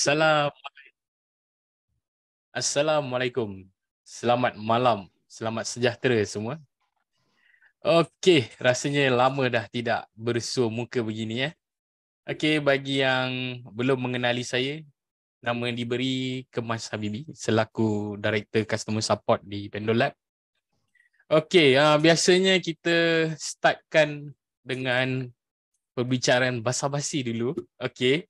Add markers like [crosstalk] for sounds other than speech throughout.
Assalamualaikum. Assalamualaikum. Selamat malam. Selamat sejahtera semua. Okey, rasanya lama dah tidak bersua muka begini ya. Eh? Okey, bagi yang belum mengenali saya, nama yang diberi Kemas Habibi selaku Director Customer Support di Pendolab. Okey, uh, biasanya kita startkan dengan perbincangan basa-basi dulu. Okey.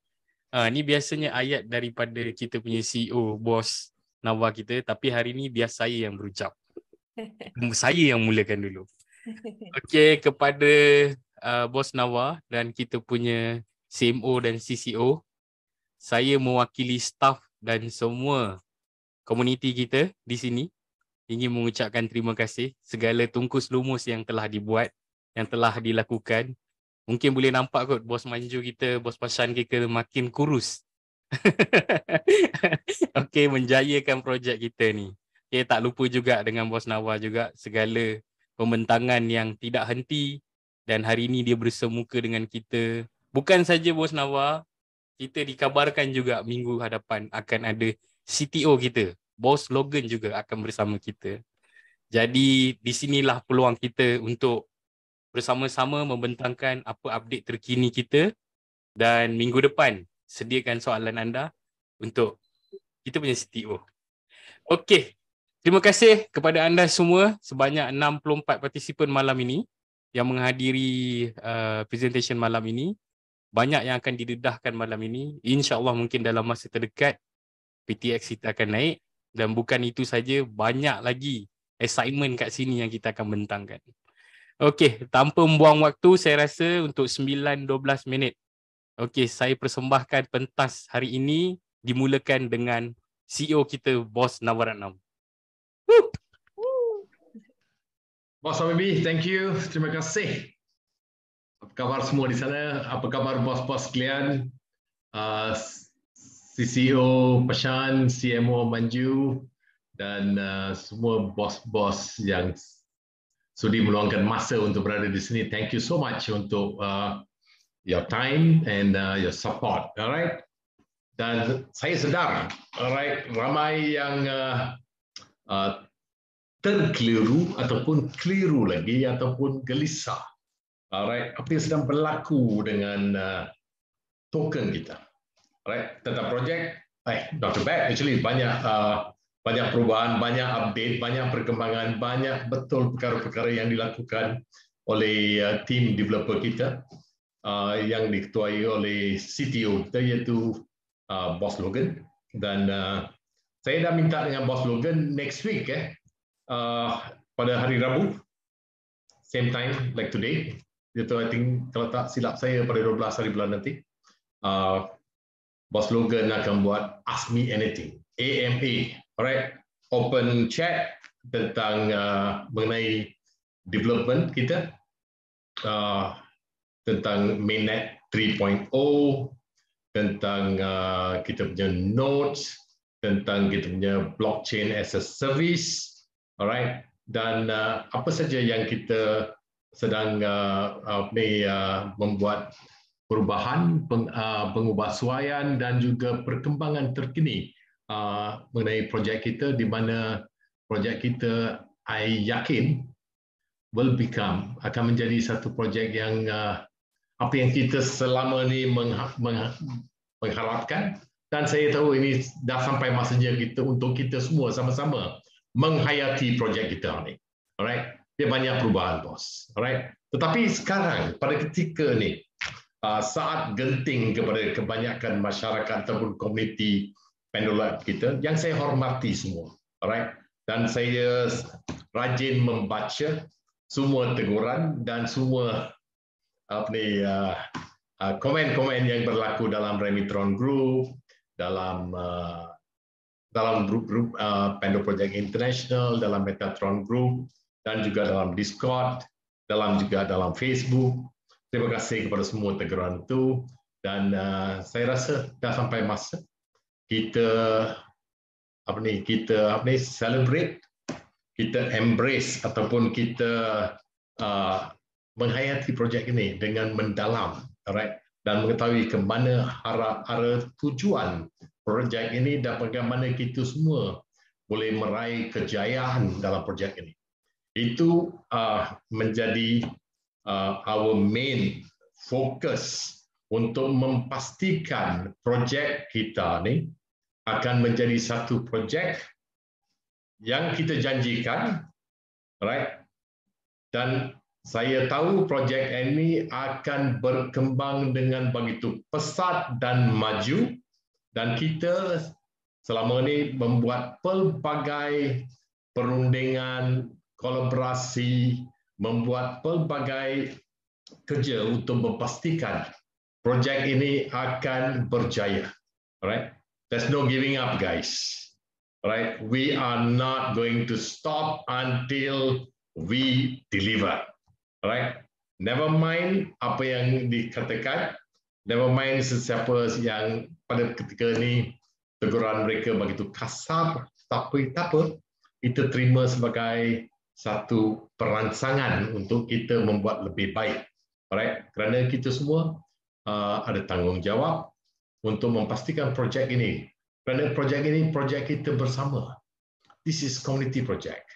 Ah uh, ni biasanya ayat daripada kita punya CEO, bos Nawa kita tapi hari ni biar saya yang berucap. saya yang mulakan dulu. Okey kepada uh, bos Nawa dan kita punya CMO dan CCO. Saya mewakili staff dan semua komuniti kita di sini ingin mengucapkan terima kasih segala tungkus lumus yang telah dibuat, yang telah dilakukan mungkin boleh nampak kot bos manju kita, bos pasan kita makin kurus. [laughs] okay, menjayakan projek kita ni. Okay, tak lupa juga dengan bos Nawar juga segala pembentangan yang tidak henti dan hari ini dia bersemuka dengan kita. Bukan saja bos Nawar, kita dikabarkan juga minggu hadapan akan ada CTO kita. Bos Logan juga akan bersama kita. Jadi disinilah peluang kita untuk bersama-sama membentangkan apa update terkini kita dan minggu depan sediakan soalan anda untuk kita punya CTO. Okey, terima kasih kepada anda semua sebanyak 64 partisipan malam ini yang menghadiri uh, presentation malam ini. Banyak yang akan didedahkan malam ini. InsyaAllah mungkin dalam masa terdekat PTX kita akan naik dan bukan itu saja banyak lagi assignment kat sini yang kita akan bentangkan. Okey, tanpa membuang waktu, saya rasa untuk 9-12 minit. Okey, saya persembahkan pentas hari ini dimulakan dengan CEO kita, Bos Nawaratnam. Bos Habibi, thank you. Terima kasih. Apa khabar semua di sana? Apa khabar bos-bos kalian? Uh, ah, CCO e Pashan, CMO Manju dan uh, semua bos-bos yang sudi meluangkan masa untuk berada di sini. Thank you so much untuk uh, your time and uh, your support. Alright. Dan saya sedar, alright, ramai yang uh, uh, terkeliru ataupun keliru lagi ataupun gelisah. Alright, apa yang sedang berlaku dengan uh, token kita? Alright, tentang projek, eh, not Beck, Actually, banyak uh, banyak perubahan, banyak update, banyak perkembangan, banyak betul perkara-perkara yang dilakukan oleh uh, tim developer kita uh, yang diketuai oleh CTO kita iaitu uh, Bos Logan dan saya dah minta dengan Bos Logan next week eh pada hari Rabu same time like today iaitu I think kalau tak silap saya pada 12 hari bulan nanti Bos Logan akan buat Ask Me Anything AMA Alright, open chat tentang uh, mengenai development kita uh, tentang mainnet 3.0 tentang uh, kita punya nodes, tentang kita punya blockchain as a service. Alright, dan uh, apa saja yang kita sedang uh, ni uh, membuat perubahan peng, uh, pengubahsuaian dan juga perkembangan terkini Uh, mengenai projek kita di mana projek kita I yakin will become akan menjadi satu projek yang uh, apa yang kita selama ini mengharapkan dan saya tahu ini dah sampai masanya kita untuk kita semua sama-sama menghayati projek kita ini. Alright, dia banyak perubahan bos. Alright, tetapi sekarang pada ketika ni uh, saat genting kepada kebanyakan masyarakat ataupun komuniti pendulum kita yang saya hormati semua. Alright. Dan saya rajin membaca semua teguran dan semua apa ni uh, uh, komen-komen yang berlaku dalam Remitron Group, dalam uh, dalam grup-grup uh, Pendo Project International, dalam Metatron Group, dan juga dalam Discord, dalam juga dalam Facebook. Terima kasih kepada semua teguran itu dan saya rasa dah sampai masa kita apa ni kita apa ni celebrate kita embrace ataupun kita uh, menghayati projek ini dengan mendalam right dan mengetahui ke mana arah arah tujuan projek ini dan bagaimana kita semua boleh meraih kejayaan dalam projek ini itu uh, menjadi uh, our main focus untuk memastikan projek kita ni akan menjadi satu projek yang kita janjikan right dan saya tahu projek ini akan berkembang dengan begitu pesat dan maju dan kita selama ini membuat pelbagai perundingan kolaborasi membuat pelbagai kerja untuk memastikan projek ini akan berjaya right There's no giving up, guys. Right? We are not going to stop until we deliver. Right? Never mind apa yang dikatakan. Never mind sesiapa yang pada ketika ini teguran mereka begitu kasar. Tapi tak apa. Kita terima sebagai satu perancangan untuk kita membuat lebih baik. Alright, kerana kita semua uh, ada tanggungjawab untuk memastikan projek ini. Kerana projek ini projek kita bersama. This is community project.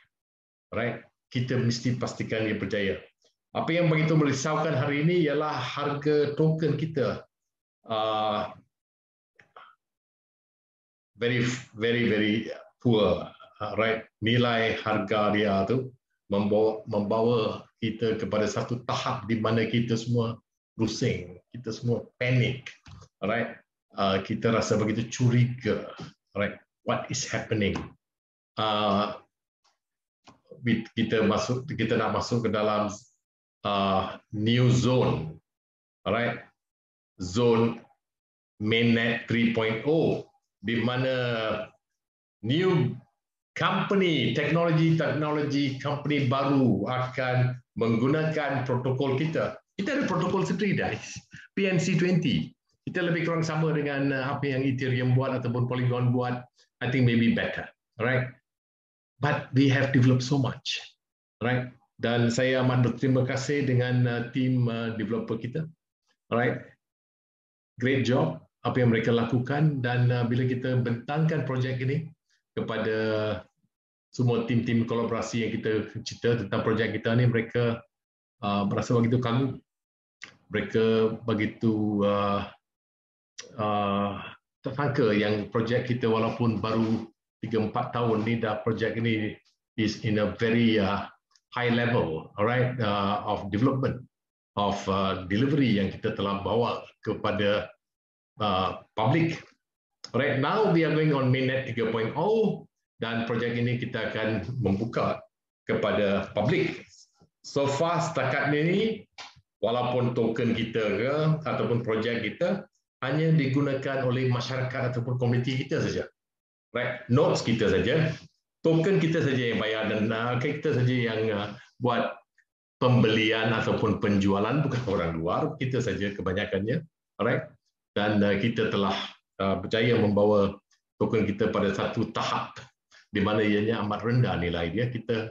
Right? Kita mesti pastikan ia berjaya. Apa yang begitu merisaukan hari ini ialah harga token kita. Uh, very very very poor right nilai harga dia tu membawa membawa kita kepada satu tahap di mana kita semua rusing kita semua panik right Uh, kita rasa begitu curiga right what is happening uh, kita masuk kita nak masuk ke dalam uh, new zone right zone mainnet 3.0 di mana new company teknologi teknologi company baru akan menggunakan protokol kita kita ada protokol sendiri guys PNC kita lebih kurang sama dengan uh, apa yang Ethereum buat ataupun Polygon buat, I think maybe better, right? But we have developed so much, right? Dan saya amat berterima kasih dengan uh, tim uh, developer kita, right? Great job apa yang mereka lakukan dan bila kita bentangkan projek ini kepada semua tim-tim kolaborasi yang kita cerita tentang projek kita ni mereka uh, merasa begitu kagum. Mereka begitu uh, Uh, tak sangka yang projek kita walaupun baru 3-4 tahun ni dah projek ini is in a very uh, high level alright uh, of development of uh, delivery yang kita telah bawa kepada uh, public right now we are going on mainnet 3.0 dan projek ini kita akan membuka kepada public so far setakat ini walaupun token kita ke ataupun projek kita hanya digunakan oleh masyarakat ataupun komuniti kita saja. Right? Notes kita saja, token kita saja yang bayar dan uh, kita saja yang uh, buat pembelian ataupun penjualan bukan [laughs] orang luar, kita saja kebanyakannya. Right? Dan uh, kita telah uh, berjaya membawa token kita pada satu tahap di mana ianya amat rendah nilai dia kita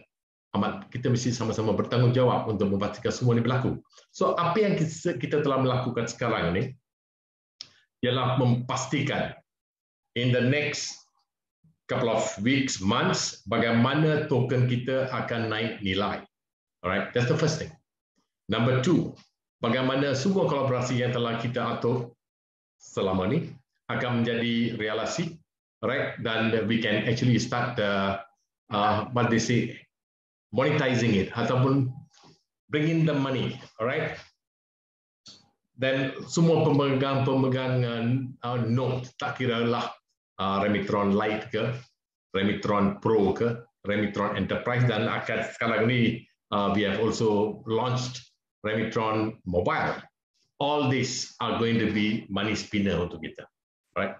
amat kita mesti sama-sama bertanggungjawab untuk memastikan semua ini berlaku. So apa yang kita telah melakukan sekarang ini ialah memastikan in the next couple of weeks, months, bagaimana token kita akan naik nilai. Alright, that's the first thing. Number two, bagaimana semua kolaborasi yang telah kita atur selama ini akan menjadi realisasi, right? Dan we can actually start the uh, what they say, monetizing it ataupun bringing the money, alright? dan semua pemegang-pemegang uh, uh, Note tak kira lah uh, Remitron Lite ke, Remitron Pro ke, Remitron Enterprise dan akad sekarang ni uh, we have also launched Remitron Mobile. All this are going to be money spinner untuk kita, right?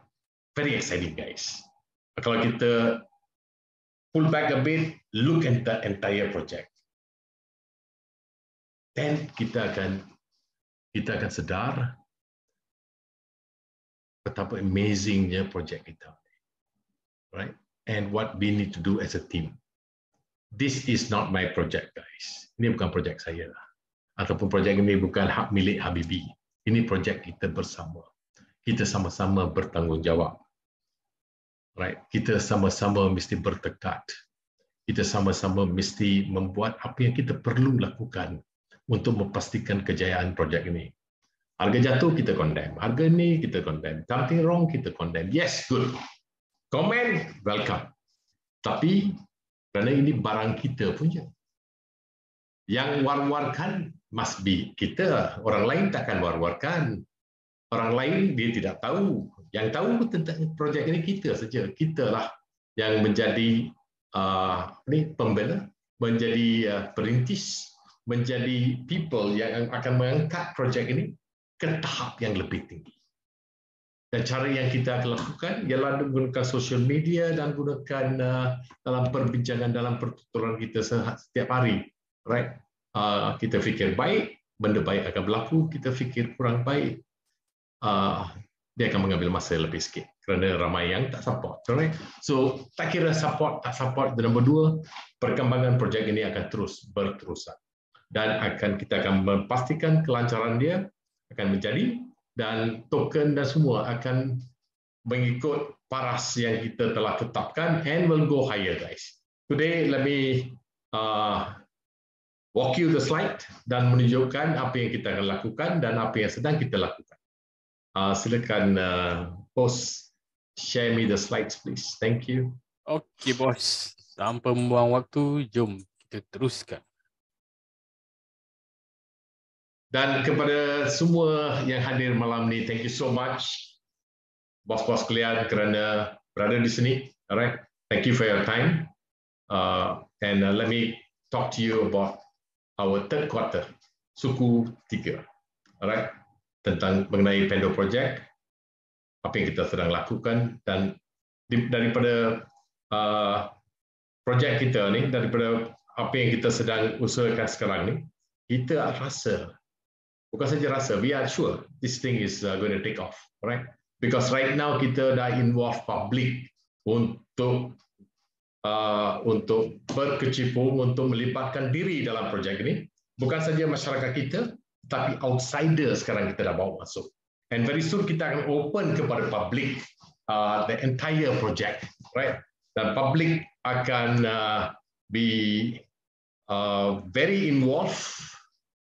Very exciting guys. Kalau kita pull back a bit, look at the entire project. Then kita akan kita akan sedar betapa amazingnya projek kita. Right? And what we need to do as a team. This is not my project, guys. Ini bukan projek saya lah. Ataupun projek ini bukan hak milik Habibi. Ini projek kita bersama. Kita sama-sama bertanggungjawab. Right? Kita sama-sama mesti bertekad. Kita sama-sama mesti membuat apa yang kita perlu lakukan untuk memastikan kejayaan projek ini. Harga jatuh, kita condemn. Harga ini, kita condemn. Something wrong, kita condemn. Yes, good. Comment, welcome. Tapi, kerana ini barang kita punya. Yang war-warkan, must be kita. Orang lain takkan war-warkan. Orang lain, dia tidak tahu. Yang tahu tentang projek ini, kita saja. Kitalah yang menjadi uh, ini pembela, menjadi uh, perintis menjadi people yang akan mengangkat projek ini ke tahap yang lebih tinggi. Dan cara yang kita akan lakukan ialah menggunakan social media dan gunakan uh, dalam perbincangan dalam pertuturan kita setiap hari. Right? Uh, kita fikir baik, benda baik akan berlaku, kita fikir kurang baik, uh, dia akan mengambil masa lebih sikit kerana ramai yang tak support. Sorry. So, tak kira support, tak support, dan nombor dua, perkembangan projek ini akan terus berterusan dan akan kita akan memastikan kelancaran dia akan menjadi dan token dan semua akan mengikut paras yang kita telah tetapkan and will go higher guys. Today let me uh, walk you the slide dan menunjukkan apa yang kita akan lakukan dan apa yang sedang kita lakukan. Uh, silakan uh, post share me the slides please. Thank you. Okay boss. Tanpa membuang waktu, jom kita teruskan. Dan kepada semua yang hadir malam ni, thank you so much bos-bos kalian kerana berada di sini. Alright. Thank you for your time. Uh, and uh, let me talk to you about our third quarter, suku tiga. Alright. Tentang mengenai Pendo Project, apa yang kita sedang lakukan dan daripada uh, projek kita ni, daripada apa yang kita sedang usahakan sekarang ni, kita rasa Bukan saja rasa, we are sure this thing is uh, going to take off, right? Because right now kita dah involve public untuk uh, untuk berkecimpung untuk melibatkan diri dalam projek ini. Bukan saja masyarakat kita, tapi outsider sekarang kita dah bawa masuk. And very soon kita akan open kepada public uh, the entire project, right? Dan public akan uh, be uh, very involved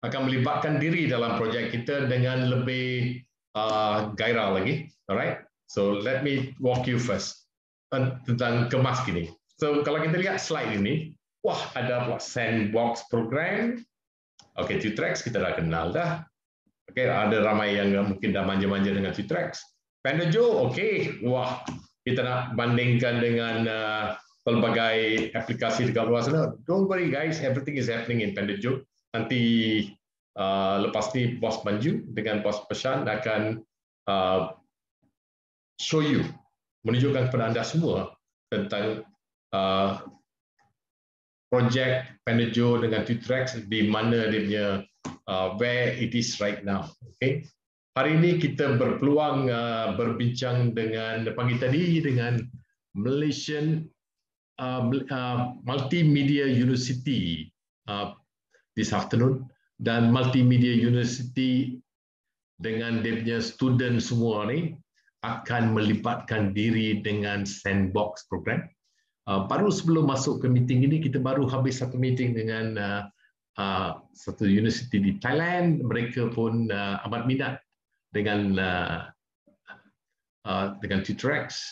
akan melibatkan diri dalam projek kita dengan lebih uh, gairah lagi. Alright, so let me walk you first uh, tentang kemas kini. So kalau kita lihat slide ini, wah ada pula sandbox program. Okay, Tutrex kita dah kenal dah. Okay, ada ramai yang mungkin dah manja-manja dengan Tutrex. Pandajo, okay, wah kita nak bandingkan dengan uh, pelbagai aplikasi dekat luar sana. Don't worry guys, everything is happening in Pandajo nanti uh, lepas ni bos Manju dengan bos Pesan akan uh, show you menunjukkan kepada anda semua tentang uh, projek Penejo dengan Tutrex di mana dia punya uh, where it is right now. Okay. Hari ini kita berpeluang uh, berbincang dengan pagi tadi dengan Malaysian uh, uh, Multimedia University uh, this afternoon dan multimedia university dengan dia punya student semua ni akan melibatkan diri dengan sandbox program. Uh, baru sebelum masuk ke meeting ini kita baru habis satu meeting dengan uh, uh, satu university di Thailand mereka pun uh, amat minat dengan uh, uh, dengan Tutrex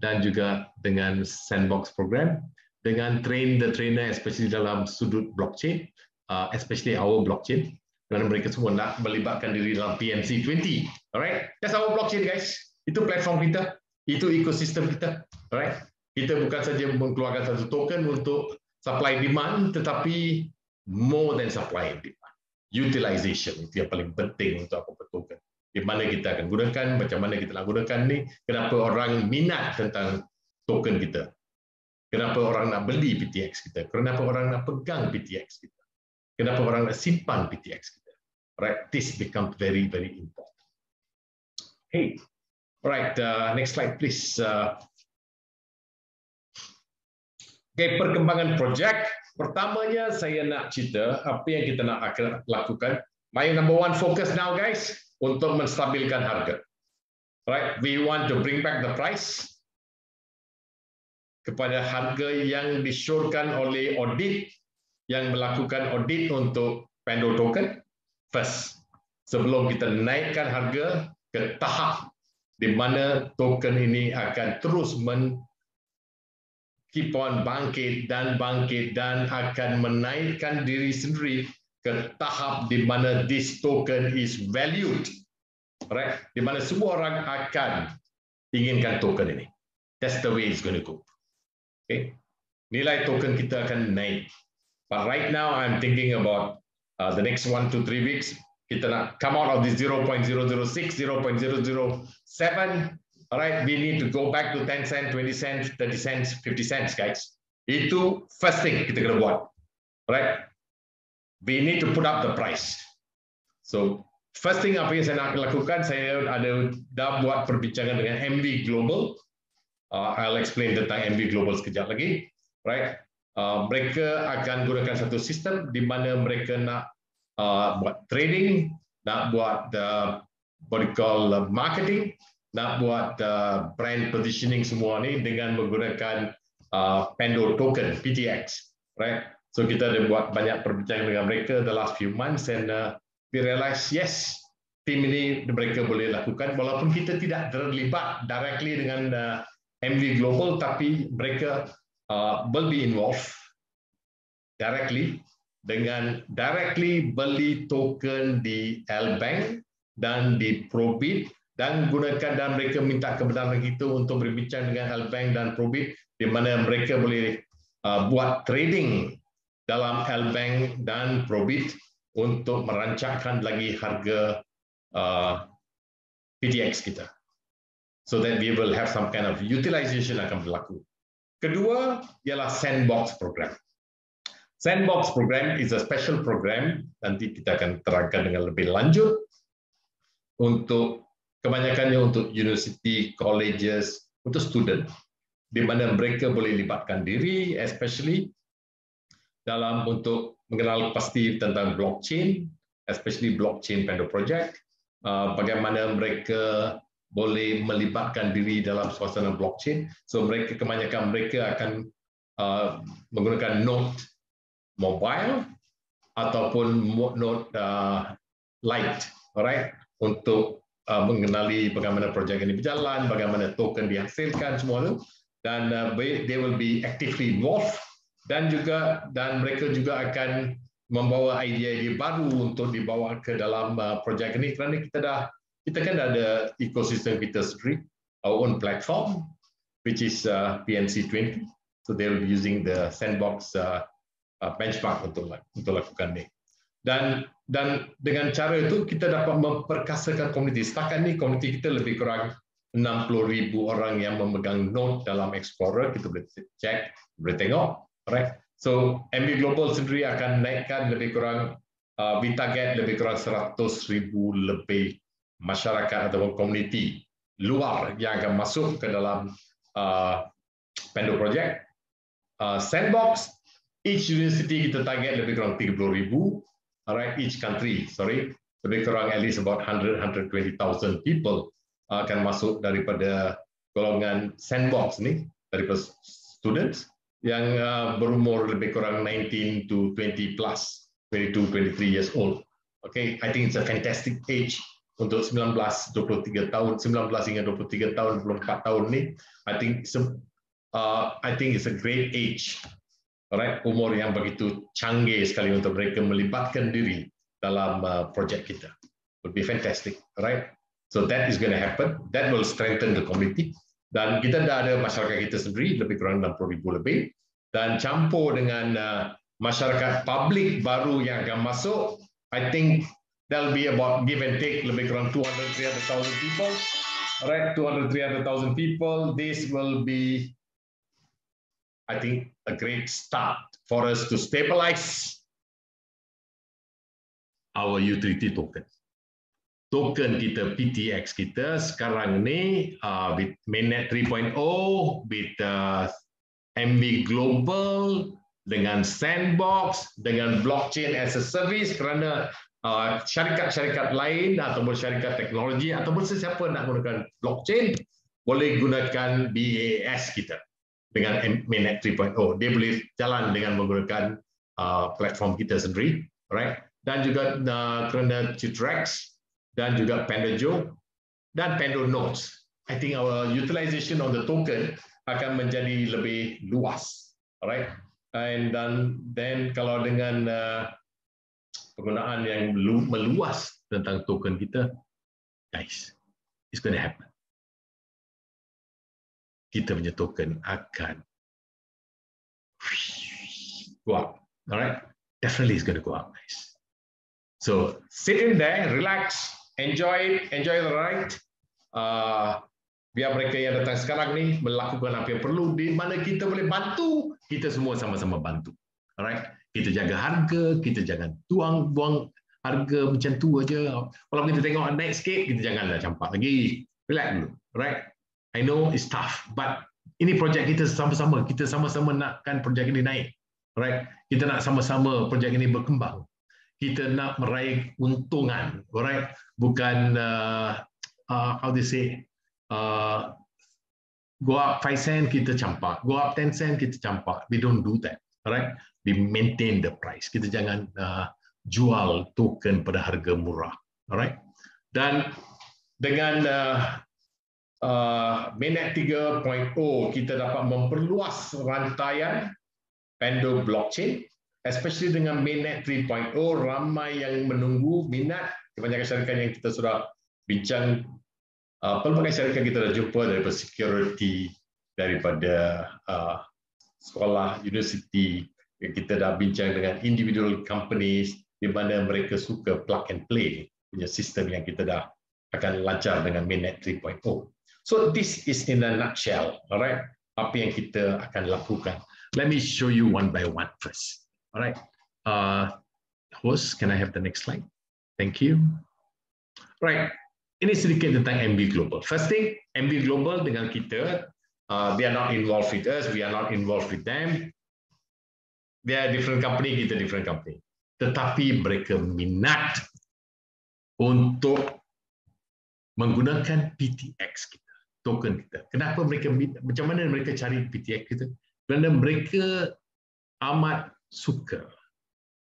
dan juga dengan sandbox program dengan train the trainer especially dalam sudut blockchain Uh, especially our blockchain kerana mereka semua nak melibatkan diri dalam PNC20. Alright? That's our blockchain guys. Itu platform kita. Itu ekosistem kita. Alright? Kita bukan saja mengeluarkan satu token untuk supply demand tetapi more than supply demand. Utilization itu yang paling penting untuk apa token. Di mana kita akan gunakan, macam mana kita nak gunakan ni, kenapa orang minat tentang token kita. Kenapa orang nak beli PTX kita? Kenapa orang nak pegang PTX kita? Kenapa orang nak simpan PTX kita? Right, this become very very important. Hey, right, uh, next slide please. Uh, okay, perkembangan projek. Pertamanya saya nak cerita apa yang kita nak akan lakukan. My number one focus now guys untuk menstabilkan harga. Right, we want to bring back the price kepada harga yang disyorkan oleh audit yang melakukan audit untuk Pendo token first sebelum kita naikkan harga ke tahap di mana token ini akan terus men keep on bangkit dan bangkit dan akan menaikkan diri sendiri ke tahap di mana this token is valued right di mana semua orang akan inginkan token ini that's the way it's going to go okay nilai token kita akan naik But right now, I'm thinking about uh, the next one to three weeks, itana come out of this 0.006, 0.007. All right, we need to go back to 10 cents, 20 cents, 30 cents, 50 cents, guys. Itu first thing kita kena buat. Right? We need to put up the price. So, first thing apa yang saya nak lakukan, saya ada dah buat perbincangan dengan MV Global. Uh, I'll explain tentang MV Global sekejap lagi. Right? Uh, mereka akan gunakan satu sistem di mana mereka nak uh, buat trading, nak buat uh, what you call uh, marketing, nak buat uh, brand positioning semua ni dengan menggunakan uh, Pando token PTX, right? So kita ada buat banyak perbincangan dengan mereka the last few months and uh, we realise yes, team ini mereka boleh lakukan walaupun kita tidak terlibat directly dengan uh, MV Global tapi mereka Uh, beli be involved directly dengan directly beli token di L Bank dan di Probit dan gunakan dan mereka minta kebenaran itu untuk berbincang dengan L Bank dan Probit di mana mereka boleh uh, buat trading dalam L Bank dan Probit untuk merancangkan lagi harga uh, PDX kita so that we will have some kind of utilization akan berlaku Kedua ialah sandbox program. Sandbox program is a special program nanti kita akan terangkan dengan lebih lanjut untuk kebanyakannya untuk university, colleges, untuk student di mana mereka boleh libatkan diri especially dalam untuk mengenal pasti tentang blockchain especially blockchain vendor project ah, bagaimana mereka boleh melibatkan diri dalam suasana blockchain. So mereka kebanyakan mereka akan uh, menggunakan note mobile ataupun note uh, light, alright, untuk uh, mengenali bagaimana projek ini berjalan, bagaimana token dihasilkan semua itu dan uh, they will be actively involved dan juga dan mereka juga akan membawa idea-idea baru untuk dibawa ke dalam uh, projek ini kerana kita dah kita kan ada ekosistem kita sendiri, our own platform, which is uh, PNC20. So they will be using the sandbox uh, uh, benchmark untuk untuk lakukan ini. Dan dan dengan cara itu kita dapat memperkasakan komuniti. Setakat ini komuniti kita lebih kurang 60 ribu orang yang memegang node dalam Explorer. Kita boleh cek, boleh tengok. Right? So MB Global sendiri akan naikkan lebih kurang uh, target lebih kurang 100 ribu lebih masyarakat atau komuniti luar yang akan masuk ke dalam uh, Pendo Project. Uh, sandbox, each university kita target lebih kurang 30,000 ribu, right? each country, sorry, lebih kurang at least about 100-120,000 people akan masuk daripada golongan sandbox ni, daripada students yang uh, berumur lebih kurang 19 to 20 plus, 22, 23 years old. Okay, I think it's a fantastic age untuk 19 23 tahun 19 hingga 23 tahun 24 tahun ni I think uh, I think it's a great age right umur yang begitu canggih sekali untuk mereka melibatkan diri dalam uh, projek kita would be fantastic right so that is going to happen that will strengthen the community. dan kita dah ada masyarakat kita sendiri lebih kurang 60,000 lebih dan campur dengan uh, masyarakat publik baru yang akan masuk I think there will be about give and take, maybe around 200, 300,000 people, right? 200, 300,000 people. This will be, I think, a great start for us to stabilize our utility token. Token kita, PTX kita sekarang ni uh, with Mainnet 3.0, with uh, MB Global, dengan sandbox, dengan blockchain as a service kerana Uh, syarikat-syarikat lain ataupun syarikat teknologi ataupun sesiapa nak menggunakan blockchain boleh gunakan BAS kita dengan mainnet 3.0. Dia boleh jalan dengan menggunakan uh, platform kita sendiri, right? Dan juga uh, kerana Citrix dan juga Pandajo dan Pando Notes. I think our utilization of the token akan menjadi lebih luas, right? And then, um, then kalau dengan penggunaan yang meluas tentang token kita, guys, it's going to happen. Kita punya token akan go up. Alright? Definitely it's going to go up, guys. So sit in there, relax, enjoy it, enjoy the ride. Uh, biar mereka yang datang sekarang ni melakukan apa yang perlu di mana kita boleh bantu, kita semua sama-sama bantu. Alright? kita jaga harga, kita jangan tuang buang harga macam tu aja. Kalau kita tengok naik sikit, kita janganlah campak lagi. Relax dulu. Right? I know it's tough, but ini projek kita sama-sama. Kita sama-sama nakkan projek ini naik. Right? Kita nak sama-sama projek ini berkembang. Kita nak meraih untungan. Right? Bukan uh, uh, how they say uh, go up 5 sen kita campak. Go up 10 sen kita campak. We don't do that right? We maintain the price. Kita jangan uh, jual token pada harga murah, alright? Dan dengan uh, uh, mainnet 3.0 kita dapat memperluas rantaian Pando blockchain, especially dengan mainnet 3.0 ramai yang menunggu minat banyak syarikat yang kita sudah bincang uh, pelbagai syarikat kita dah jumpa daripada security daripada uh, sekolah, universiti, kita dah bincang dengan individual companies di mana mereka suka plug and play punya sistem yang kita dah akan lancar dengan Mainnet 3.0. So this is in a nutshell, alright? Apa yang kita akan lakukan. Let me show you one by one first. Alright. Uh, host, can I have the next slide? Thank you. Right. Ini sedikit tentang MB Global. First thing, MB Global dengan kita they uh, are not involved with us, we are not involved with them. They are different company, kita different company. Tetapi mereka minat untuk menggunakan PTX kita, token kita. Kenapa mereka minat? Macam mana mereka cari PTX kita? Kerana mereka amat suka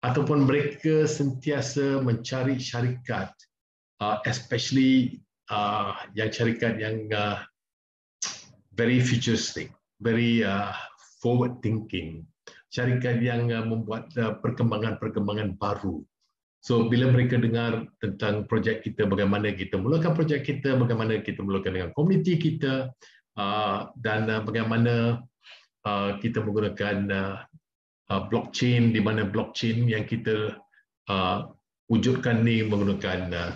ataupun mereka sentiasa mencari syarikat uh, especially uh, yang syarikat yang very futuristic, very uh, forward thinking, syarikat yang uh, membuat uh, perkembangan-perkembangan uh, baru. So bila mereka dengar tentang projek kita, bagaimana kita mulakan projek kita, bagaimana kita mulakan dengan komuniti kita, uh, dan uh, bagaimana uh, kita menggunakan uh, uh, blockchain, di mana blockchain yang kita uh, wujudkan ni menggunakan uh,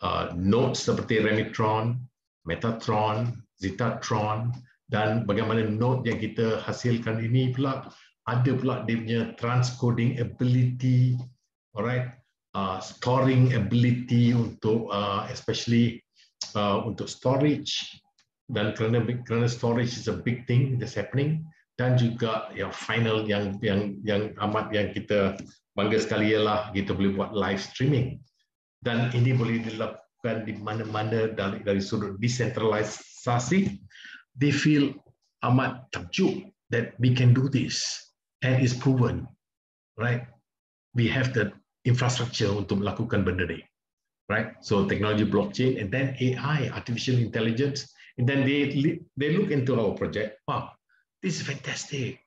uh, node seperti Remitron, Metatron, Zitatron dan bagaimana node yang kita hasilkan ini pula ada pula dia punya transcoding ability alright uh, storing ability untuk uh, especially uh, untuk storage dan kerana kerana storage is a big thing that's happening dan juga yang final yang yang yang amat yang kita bangga sekali ialah kita boleh buat live streaming dan ini boleh dilakukan di mana-mana dari dari sudut decentralized Sasi, they feel amat takjub that we can do this and it's proven, right? We have the infrastructure untuk melakukan benda ni, right? So technology blockchain and then AI, artificial intelligence, and then they they look into our project. Wow, this is fantastic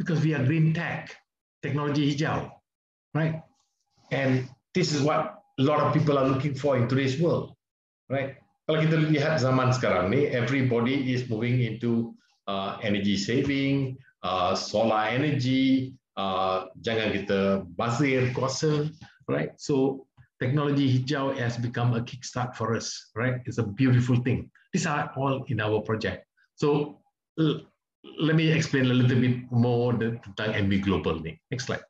because we are green tech, technology hijau, right? And this is what a lot of people are looking for in today's world, right? Kalau kita lihat zaman sekarang ni, everybody is moving into uh, energy saving, uh, solar energy, uh, jangan kita bazir kuasa, right? So technology hijau has become a kickstart for us, right? It's a beautiful thing. These are all in our project. So let me explain a little bit more tentang MB Global ni. Next slide.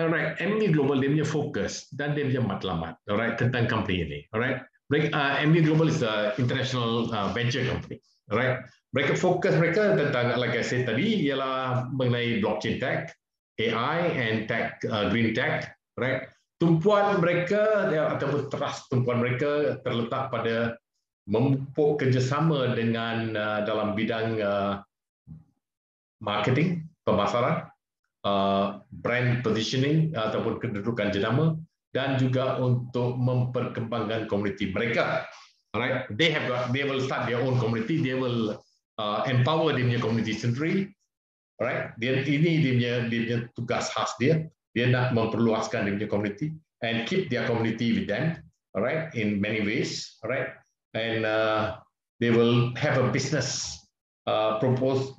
Alright, MB Global dia punya fokus dan dia punya matlamat, alright, tentang company ini, alright. Break, uh, MB Global is a international uh, venture company, right? Mereka fokus mereka tentang, like I said tadi, ialah mengenai blockchain tech, AI and tech, uh, green tech, right? Tumpuan mereka atau teras tumpuan mereka terletak pada memupuk kerjasama dengan uh, dalam bidang uh, marketing, pemasaran, uh, brand positioning uh, ataupun kedudukan jenama, dan juga untuk memperkembangkan komuniti mereka. Alright, They have got, they will start their own community. They will uh, empower dia punya community sendiri. Alright, Dia ini dia punya dia punya tugas khas dia. Dia nak memperluaskan dia punya community and keep their community with them. Alright, In many ways. Alright, And uh, they will have a business uh,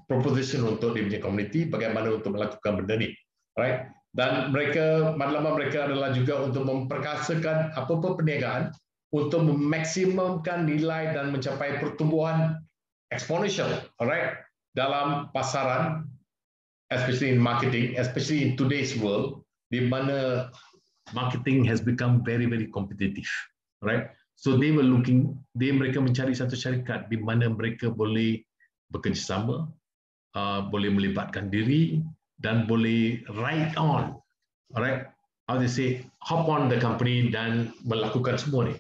proposition untuk dia punya community bagaimana untuk melakukan benda ni. Right? dan mereka matlamat mereka adalah juga untuk memperkasakan apa-apa perniagaan untuk memaksimumkan nilai dan mencapai pertumbuhan eksponensial, right? dalam pasaran especially in marketing especially in today's world di mana marketing has become very very competitive right so they were looking they mereka mencari satu syarikat di mana mereka boleh bekerjasama uh, boleh melibatkan diri dan boleh ride on, alright? How they say, hop on the company dan melakukan semua ni.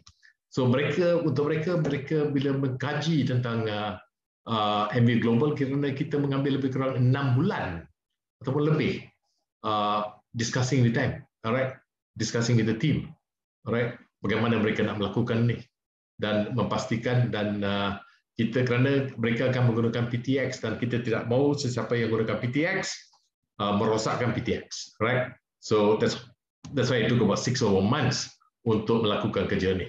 So mereka untuk mereka mereka bila mengkaji tentang uh, uh, MV Global kerana kita mengambil lebih kurang 6 bulan ataupun lebih uh, discussing with them, alright? Discussing with the team, alright? Bagaimana mereka nak melakukan ni dan memastikan dan uh, kita kerana mereka akan menggunakan PTX dan kita tidak mahu sesiapa yang menggunakan PTX uh, merosakkan PTX, right? So that's that's why it took about six or more months untuk melakukan kerja ni.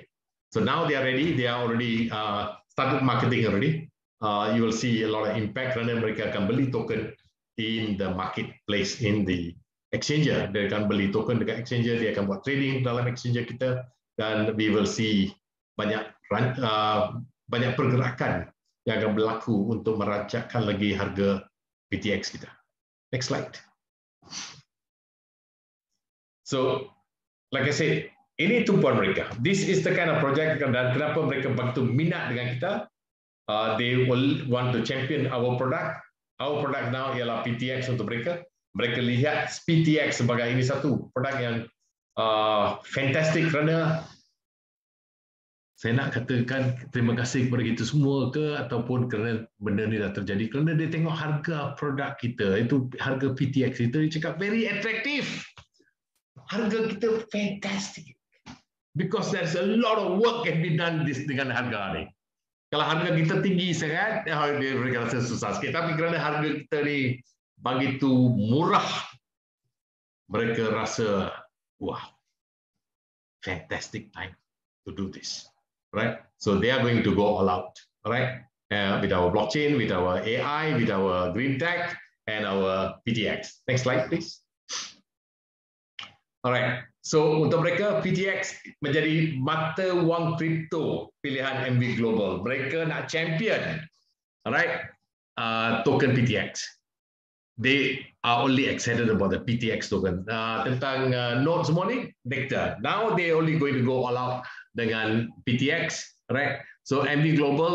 So now they are ready, they are already uh, started marketing already. Uh, you will see a lot of impact kerana mereka akan beli token in the marketplace, in the exchanger. Dia akan beli token dengan exchanger, dia akan buat trading dalam exchanger kita dan we will see banyak uh, banyak pergerakan yang akan berlaku untuk merancakkan lagi harga PTX kita. Next slide. So, like I said, ini tu pun mereka. This is the kind of project dan kenapa mereka begitu minat dengan kita. Uh, they will want to champion our product. Our product now ialah PTX untuk mereka. Mereka lihat PTX sebagai ini satu produk yang uh, fantastic kerana saya nak katakan terima kasih kepada kita semua ke ataupun kerana benda ni dah terjadi kerana dia tengok harga produk kita itu harga PTX itu dia cakap very attractive harga kita fantastic because there's a lot of work can be done this dengan harga ni kalau harga kita tinggi sangat eh, dia mereka rasa susah sikit tapi kerana harga kita ni begitu murah mereka rasa wow fantastic time to do this right? So they are going to go all out, right? Uh, with our blockchain, with our AI, with our green tech, and our PTX. Next slide, please. Alright, so untuk mereka PTX menjadi mata wang crypto pilihan MB Global. Mereka nak champion, alright, uh, token PTX. They are only excited about the PTX token. Uh, tentang uh, note semua ni, Nectar. Now they only going to go all out dengan PTX, right? So MB Global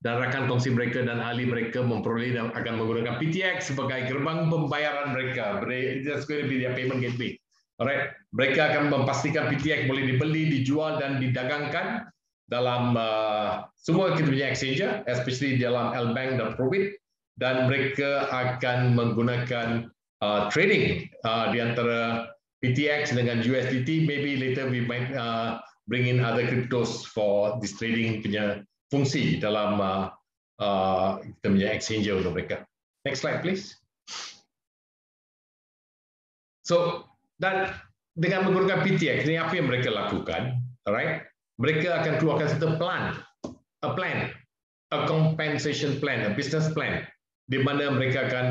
dan rakan kongsi mereka dan ahli mereka memperoleh dan akan menggunakan PTX sebagai gerbang pembayaran mereka. That's going to be payment gateway. Alright, mereka akan memastikan PTX boleh dibeli, dijual dan didagangkan dalam uh, semua kita punya exchanger, especially dalam L Bank dan Provid, dan mereka akan menggunakan uh, trading uh, di antara PTX dengan USDT. Maybe later we might uh, bring in other cryptos for this trading punya fungsi dalam uh, uh, kita punya exchange untuk mereka. Next slide please. So dan dengan menggunakan PTX ini apa yang mereka lakukan, alright? Mereka akan keluarkan satu plan, a plan, a compensation plan, a business plan di mana mereka akan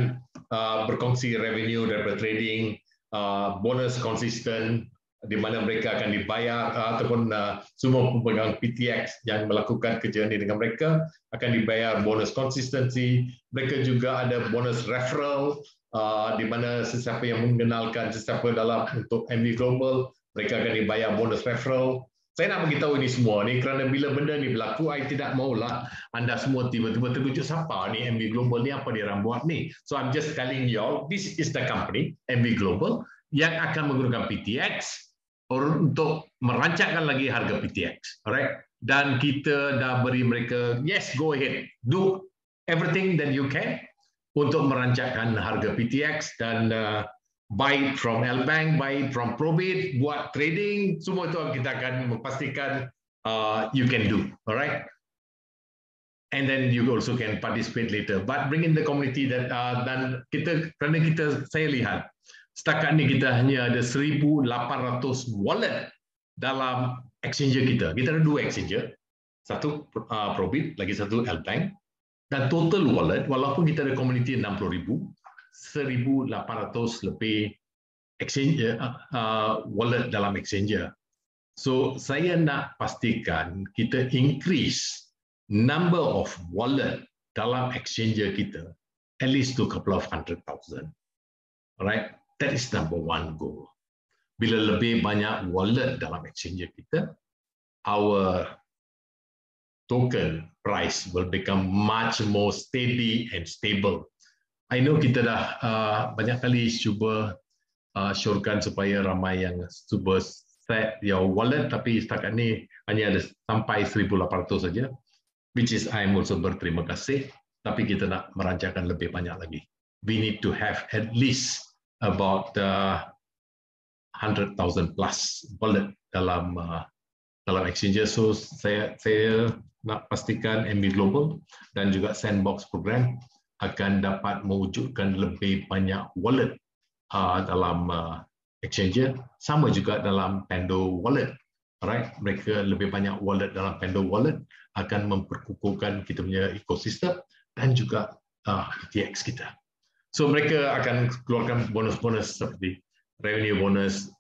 uh, berkongsi revenue daripada trading, uh, bonus konsisten, di mana mereka akan dibayar ah, ataupun ah, semua pemegang PTX yang melakukan kerja ini dengan mereka akan dibayar bonus konsistensi. Mereka juga ada bonus referral ah, di mana sesiapa yang mengenalkan sesiapa dalam untuk MV Global, mereka akan dibayar bonus referral. Saya nak bagi tahu ini semua ni kerana bila benda ni berlaku, saya tidak maulah anda semua tiba-tiba terkejut siapa ni MB Global ni apa dia orang buat ni. So I'm just telling you all, this is the company, MB Global yang akan menggunakan PTX untuk merancangkan lagi harga PTX. Alright? Dan kita dah beri mereka, yes, go ahead. Do everything that you can untuk merancangkan harga PTX dan uh, buy from L-Bank, buy from Probit, buat trading, semua itu kita akan memastikan uh, you can do. Alright? And then you also can participate later. But bring in the community that uh, dan kita, kerana kita, saya lihat, setakat ni kita hanya ada 1800 wallet dalam exchanger kita. Kita ada dua exchanger, satu uh, Probit lagi satu Elbank. Dan total wallet walaupun kita ada community 60,000, 1800 lebih exchanger eh, uh, uh, wallet dalam exchanger. So saya nak pastikan kita increase number of wallet dalam exchanger kita at least to couple of hundred thousand. Alright. That is number one goal. Bila lebih banyak wallet dalam exchange kita, our token price will become much more steady and stable. I know kita dah uh, banyak kali cuba uh, syorkan supaya ramai yang cuba set your wallet tapi setakat ni hanya ada sampai 1800 saja which is I am also berterima kasih tapi kita nak merancangkan lebih banyak lagi. We need to have at least about uh, 100,000 plus wallet dalam uh, dalam exchange. So saya saya nak pastikan MB Global dan juga Sandbox program akan dapat mewujudkan lebih banyak wallet uh, dalam uh, exchange. Sama juga dalam Pando Wallet. right? mereka lebih banyak wallet dalam Pando Wallet akan memperkukuhkan kita punya ekosistem dan juga uh, ETX kita. So mereka akan keluarkan bonus-bonus seperti revenue bonus,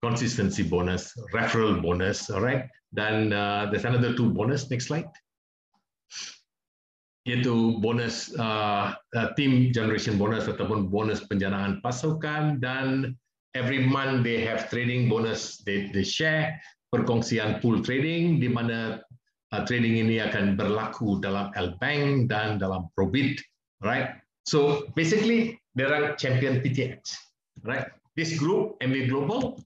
consistency bonus, referral bonus, alright? Dan uh, there's another two bonus. Next slide. Iaitu bonus uh, uh, team generation bonus ataupun bonus penjanaan pasukan dan every month they have trading bonus they, they share perkongsian pool trading di mana uh, trading ini akan berlaku dalam L Bank dan dalam Probit, right? So basically, there are champion PTX, right? This group, MV Global,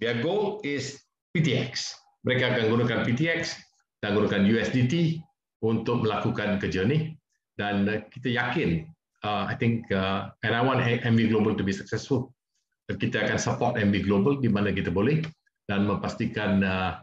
their goal is PTX. Mereka akan gunakan PTX, dan gunakan USDT untuk melakukan kerja ini. Dan eh, kita yakin, uh, I think, uh, and I want MV Global to be successful. Dan kita akan support MV Global di mana kita boleh dan memastikan uh,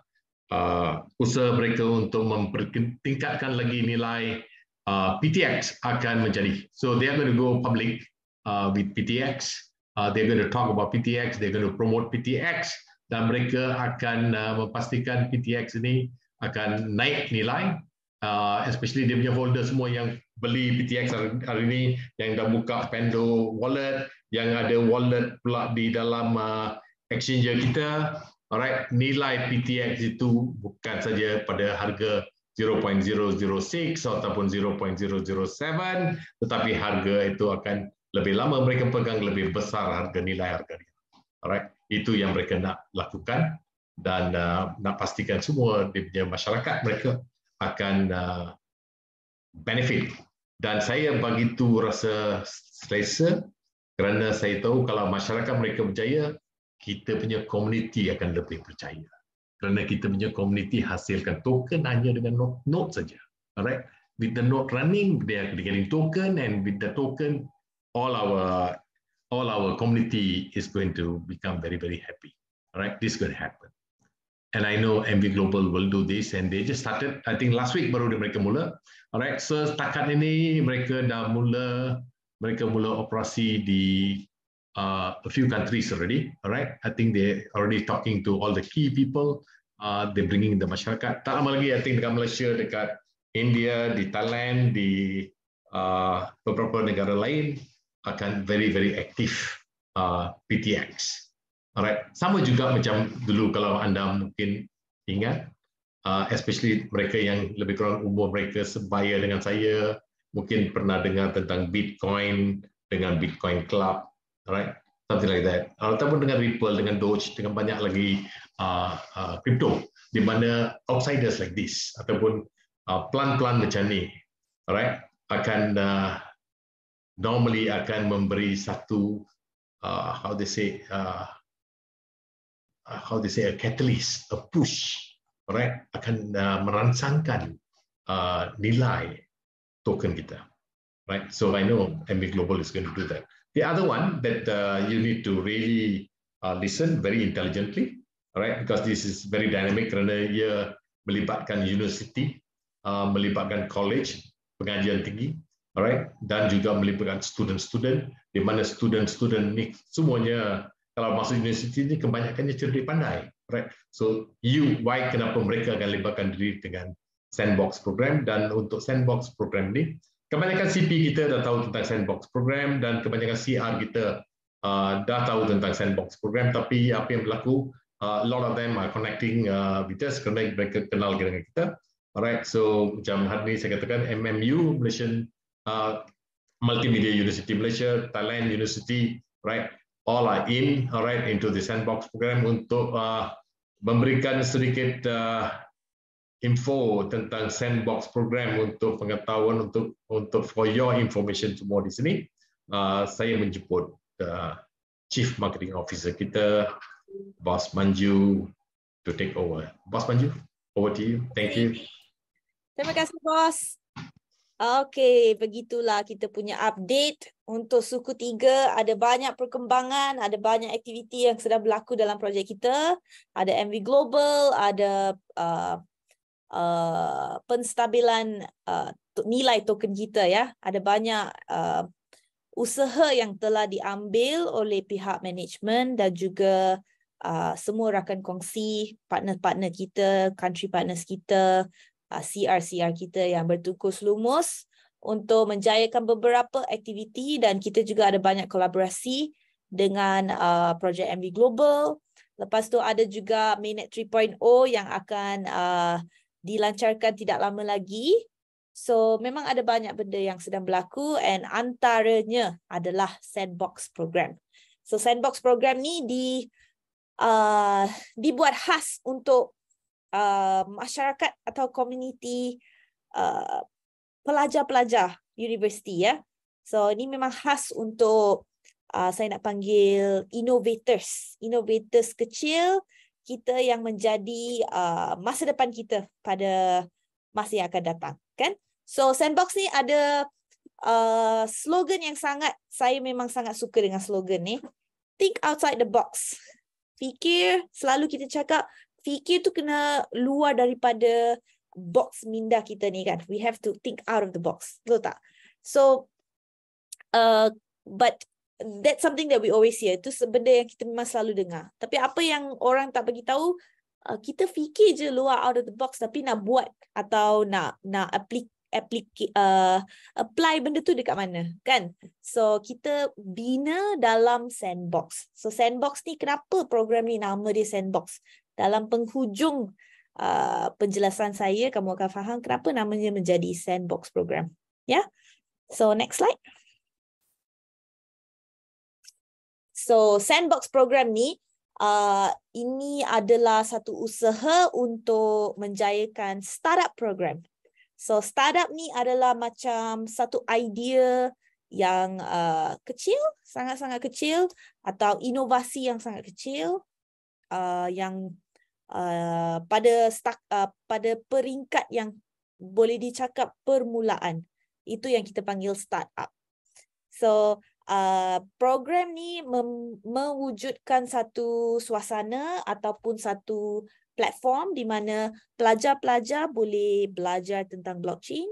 uh, usaha mereka untuk mempertingkatkan lagi nilai Uh, PTX akan menjadi. So they are going to go public uh, with PTX. Uh, are going to talk about PTX. They are going to promote PTX dan mereka akan uh, memastikan PTX ini akan naik nilai. Uh, especially dia punya holder semua yang beli PTX hari, hari ini yang dah buka Pendo wallet yang ada wallet pula di dalam uh, exchanger kita. Alright, nilai PTX itu bukan saja pada harga 0.006 ataupun 0.007 tetapi harga itu akan lebih lama mereka pegang lebih besar harga nilai harga dia. Alright, itu yang mereka nak lakukan dan uh, nak pastikan semua di masyarakat mereka akan uh, benefit dan saya bagi tu rasa selesa kerana saya tahu kalau masyarakat mereka berjaya kita punya komuniti akan lebih berjaya kerana kita punya community hasilkan token hanya dengan node note saja. Alright? With the node running, they are getting token and with the token, all our all our community is going to become very, very happy. Alright? This is going to happen. And I know MV Global will do this and they just started, I think last week baru mereka mula. Alright? So, setakat ini mereka dah mula mereka mula operasi di uh, a few countries already. All right, I think they already talking to all the key people. Uh, they bringing the masyarakat. Tak lama lagi, I think dekat Malaysia, dekat India, di Thailand, di uh, beberapa negara lain akan very very aktif uh, PTX. Alright, sama juga macam dulu kalau anda mungkin ingat, uh, especially mereka yang lebih kurang umur mereka sebaya dengan saya, mungkin pernah dengar tentang Bitcoin dengan Bitcoin Club right? Something like that. Ataupun dengan Ripple, dengan Doge, dengan banyak lagi uh, uh, crypto di mana outsiders like this ataupun uh, pelan-pelan macam ni, right? Akan uh, normally akan memberi satu how they say how they say a catalyst, a push, right? Akan uh, merangsangkan nilai token kita. Right, so I know MB Global is going to do that. The other one that uh, you need to really uh, listen very intelligently, right? Because this is very dynamic Karena ia melibatkan university, uh, melibatkan college, pengajian tinggi, alright, dan juga melibatkan student-student di mana student-student ni semuanya kalau masuk universiti ini kebanyakannya cerdik pandai, right? So you why kenapa mereka akan libatkan diri dengan sandbox program dan untuk sandbox program ni Kebanyakan CP kita dah tahu tentang sandbox program dan kebanyakan CR kita uh, dah tahu tentang sandbox program tapi apa yang berlaku uh, a lot of them are connecting uh, with us kerana mereka kenal dengan kita. Alright, so macam hari ini saya katakan MMU Malaysian uh, Multimedia University Malaysia, Thailand University, right? All are in, right, into the sandbox program untuk uh, memberikan sedikit uh, info tentang sandbox program untuk pengetahuan untuk untuk for your information semua di sini. Ah, saya menjemput ah, Chief Marketing Officer kita, Boss Manju, to take over. Boss Manju, over to you. Thank you. Terima kasih, Bos. Okay, begitulah kita punya update untuk suku tiga. Ada banyak perkembangan, ada banyak aktiviti yang sedang berlaku dalam projek kita. Ada MV Global, ada ah, uh, penstabilan uh, nilai token kita ya. Ada banyak uh, usaha yang telah diambil oleh pihak management dan juga uh, semua rakan kongsi, partner-partner kita, country partners kita, uh, CR-CR kita yang bertukus lumus untuk menjayakan beberapa aktiviti dan kita juga ada banyak kolaborasi dengan uh, projek MV Global. Lepas tu ada juga Minute 3.0 yang akan uh, dilancarkan tidak lama lagi. So memang ada banyak benda yang sedang berlaku and antaranya adalah sandbox program. So sandbox program ni di uh, dibuat khas untuk uh, masyarakat atau komuniti uh, pelajar-pelajar universiti ya. So ini memang khas untuk uh, saya nak panggil innovators, innovators kecil kita yang menjadi uh, masa depan kita pada masa yang akan datang kan so sandbox ni ada uh, slogan yang sangat saya memang sangat suka dengan slogan ni think outside the box fikir selalu kita cakap fikir tu kena luar daripada box minda kita ni kan we have to think out of the box betul tak so uh, but that's something that we always hear. Itu benda yang kita memang selalu dengar. Tapi apa yang orang tak bagi tahu, uh, kita fikir je luar out of the box tapi nak buat atau nak nak aplik applic- uh, apply benda tu dekat mana, kan? So kita bina dalam sandbox. So sandbox ni kenapa program ni nama dia sandbox? Dalam penghujung uh, penjelasan saya, kamu akan faham kenapa namanya menjadi sandbox program. Ya? Yeah? So next slide. So sandbox program ni uh, ini adalah satu usaha untuk menjayakan startup program. So startup ni adalah macam satu idea yang uh, kecil, sangat-sangat kecil atau inovasi yang sangat kecil uh, yang uh, pada start, uh, pada peringkat yang boleh dicakap permulaan. Itu yang kita panggil startup. So Uh, program ni mem- mewujudkan satu suasana ataupun satu platform di mana pelajar-pelajar boleh belajar tentang blockchain,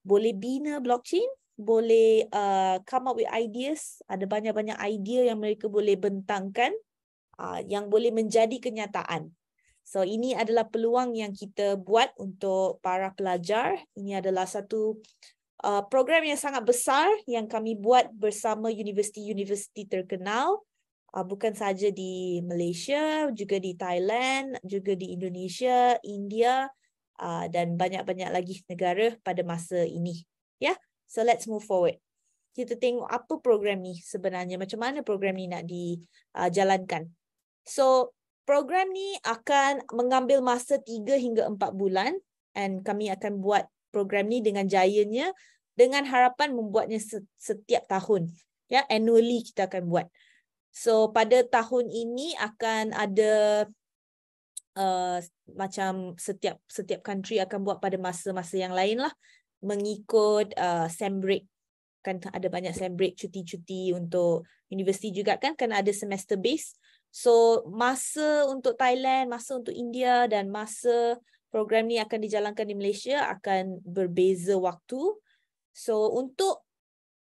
boleh bina blockchain, boleh uh, come up with ideas, ada banyak-banyak idea yang mereka boleh bentangkan uh, yang boleh menjadi kenyataan. So ini adalah peluang yang kita buat untuk para pelajar. Ini adalah satu Uh, program yang sangat besar yang kami buat bersama universiti-universiti terkenal uh, bukan saja di Malaysia, juga di Thailand, juga di Indonesia, India uh, dan banyak-banyak lagi negara pada masa ini. Ya, yeah? so let's move forward. Kita tengok apa program ni sebenarnya, macam mana program ni nak dijalankan. Uh, so program ni akan mengambil masa 3 hingga 4 bulan and kami akan buat program ni dengan jayanya dengan harapan membuatnya setiap tahun. Ya, annually kita akan buat. So pada tahun ini akan ada uh, macam setiap setiap country akan buat pada masa-masa yang lain lah mengikut uh, sem break kan ada banyak sem break cuti-cuti untuk universiti juga kan kan ada semester base so masa untuk Thailand masa untuk India dan masa program ni akan dijalankan di Malaysia akan berbeza waktu. So untuk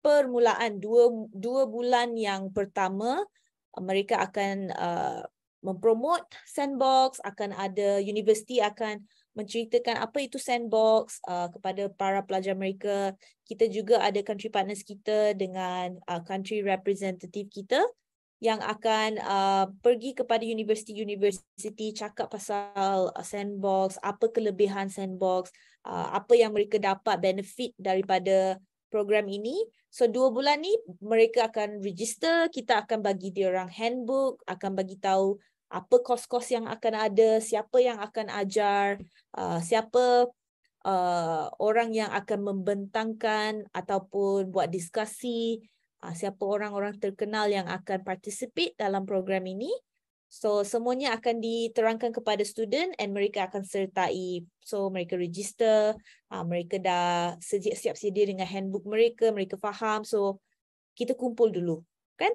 permulaan dua dua bulan yang pertama mereka akan uh, mempromot sandbox akan ada universiti akan menceritakan apa itu sandbox uh, kepada para pelajar mereka kita juga ada country partners kita dengan uh, country representative kita yang akan uh, pergi kepada universiti-universiti cakap pasal uh, sandbox, apa kelebihan sandbox, uh, apa yang mereka dapat benefit daripada program ini. So dua bulan ni mereka akan register, kita akan bagi dia orang handbook, akan bagi tahu apa kos-kos yang akan ada, siapa yang akan ajar, uh, siapa uh, orang yang akan membentangkan ataupun buat diskusi Ah, siapa orang-orang terkenal yang akan participate dalam program ini. So semuanya akan diterangkan kepada student and mereka akan sertai. So mereka register, ah, mereka dah siap-siap sedia dengan handbook mereka, mereka faham. So kita kumpul dulu. kan?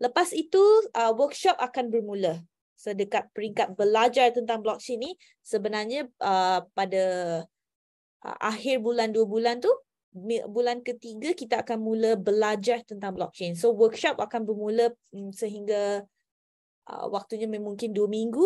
Lepas itu, ah, workshop akan bermula. So dekat peringkat belajar tentang blockchain ni, sebenarnya pada akhir bulan, dua bulan tu, bulan ketiga kita akan mula belajar tentang blockchain. So workshop akan bermula mm, sehingga uh, waktunya mungkin dua minggu.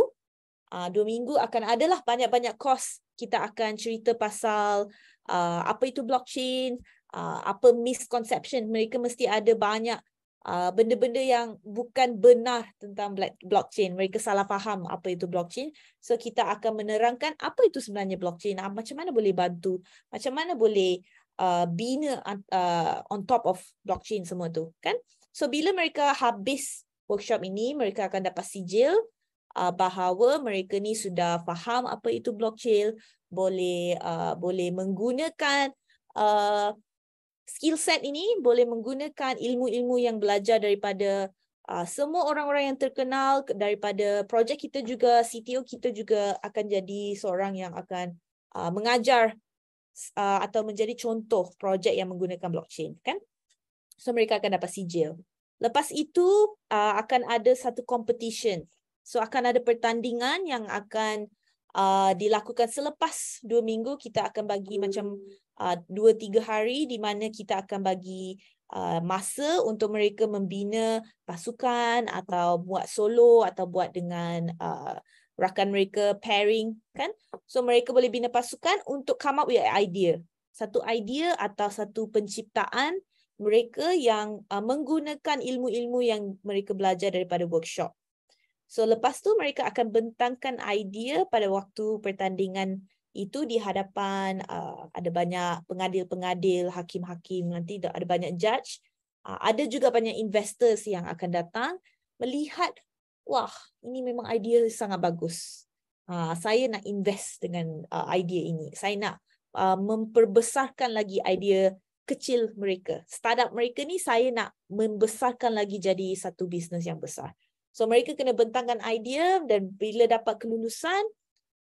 Uh, dua minggu akan adalah banyak-banyak kos kita akan cerita pasal uh, apa itu blockchain, uh, apa misconception. Mereka mesti ada banyak uh, benda-benda uh, yang bukan benar tentang blockchain. Mereka salah faham apa itu blockchain. So kita akan menerangkan apa itu sebenarnya blockchain. Uh, macam mana boleh bantu, macam mana boleh uh, bina uh, on top of blockchain semua tu kan so bila mereka habis workshop ini mereka akan dapat sijil uh, bahawa mereka ni sudah faham apa itu blockchain boleh uh, boleh menggunakan uh, skill set ini boleh menggunakan ilmu-ilmu yang belajar daripada uh, semua orang-orang yang terkenal daripada projek kita juga CTO kita juga akan jadi seorang yang akan uh, mengajar Uh, atau menjadi contoh projek yang menggunakan blockchain kan so mereka akan dapat sijil lepas itu uh, akan ada satu competition so akan ada pertandingan yang akan uh, dilakukan selepas dua minggu kita akan bagi hmm. macam dua tiga hari di mana kita akan bagi masa untuk mereka membina pasukan atau buat solo atau buat dengan rakan mereka, pairing kan. So mereka boleh bina pasukan untuk come up with idea. Satu idea atau satu penciptaan mereka yang uh, menggunakan ilmu-ilmu yang mereka belajar daripada workshop. So lepas tu mereka akan bentangkan idea pada waktu pertandingan itu di hadapan uh, ada banyak pengadil-pengadil, hakim-hakim nanti ada banyak judge. Uh, ada juga banyak investors yang akan datang melihat wah ini memang idea sangat bagus. Uh, saya nak invest dengan uh, idea ini. Saya nak uh, memperbesarkan lagi idea kecil mereka. Startup mereka ni saya nak membesarkan lagi jadi satu bisnes yang besar. So mereka kena bentangkan idea dan bila dapat kelulusan,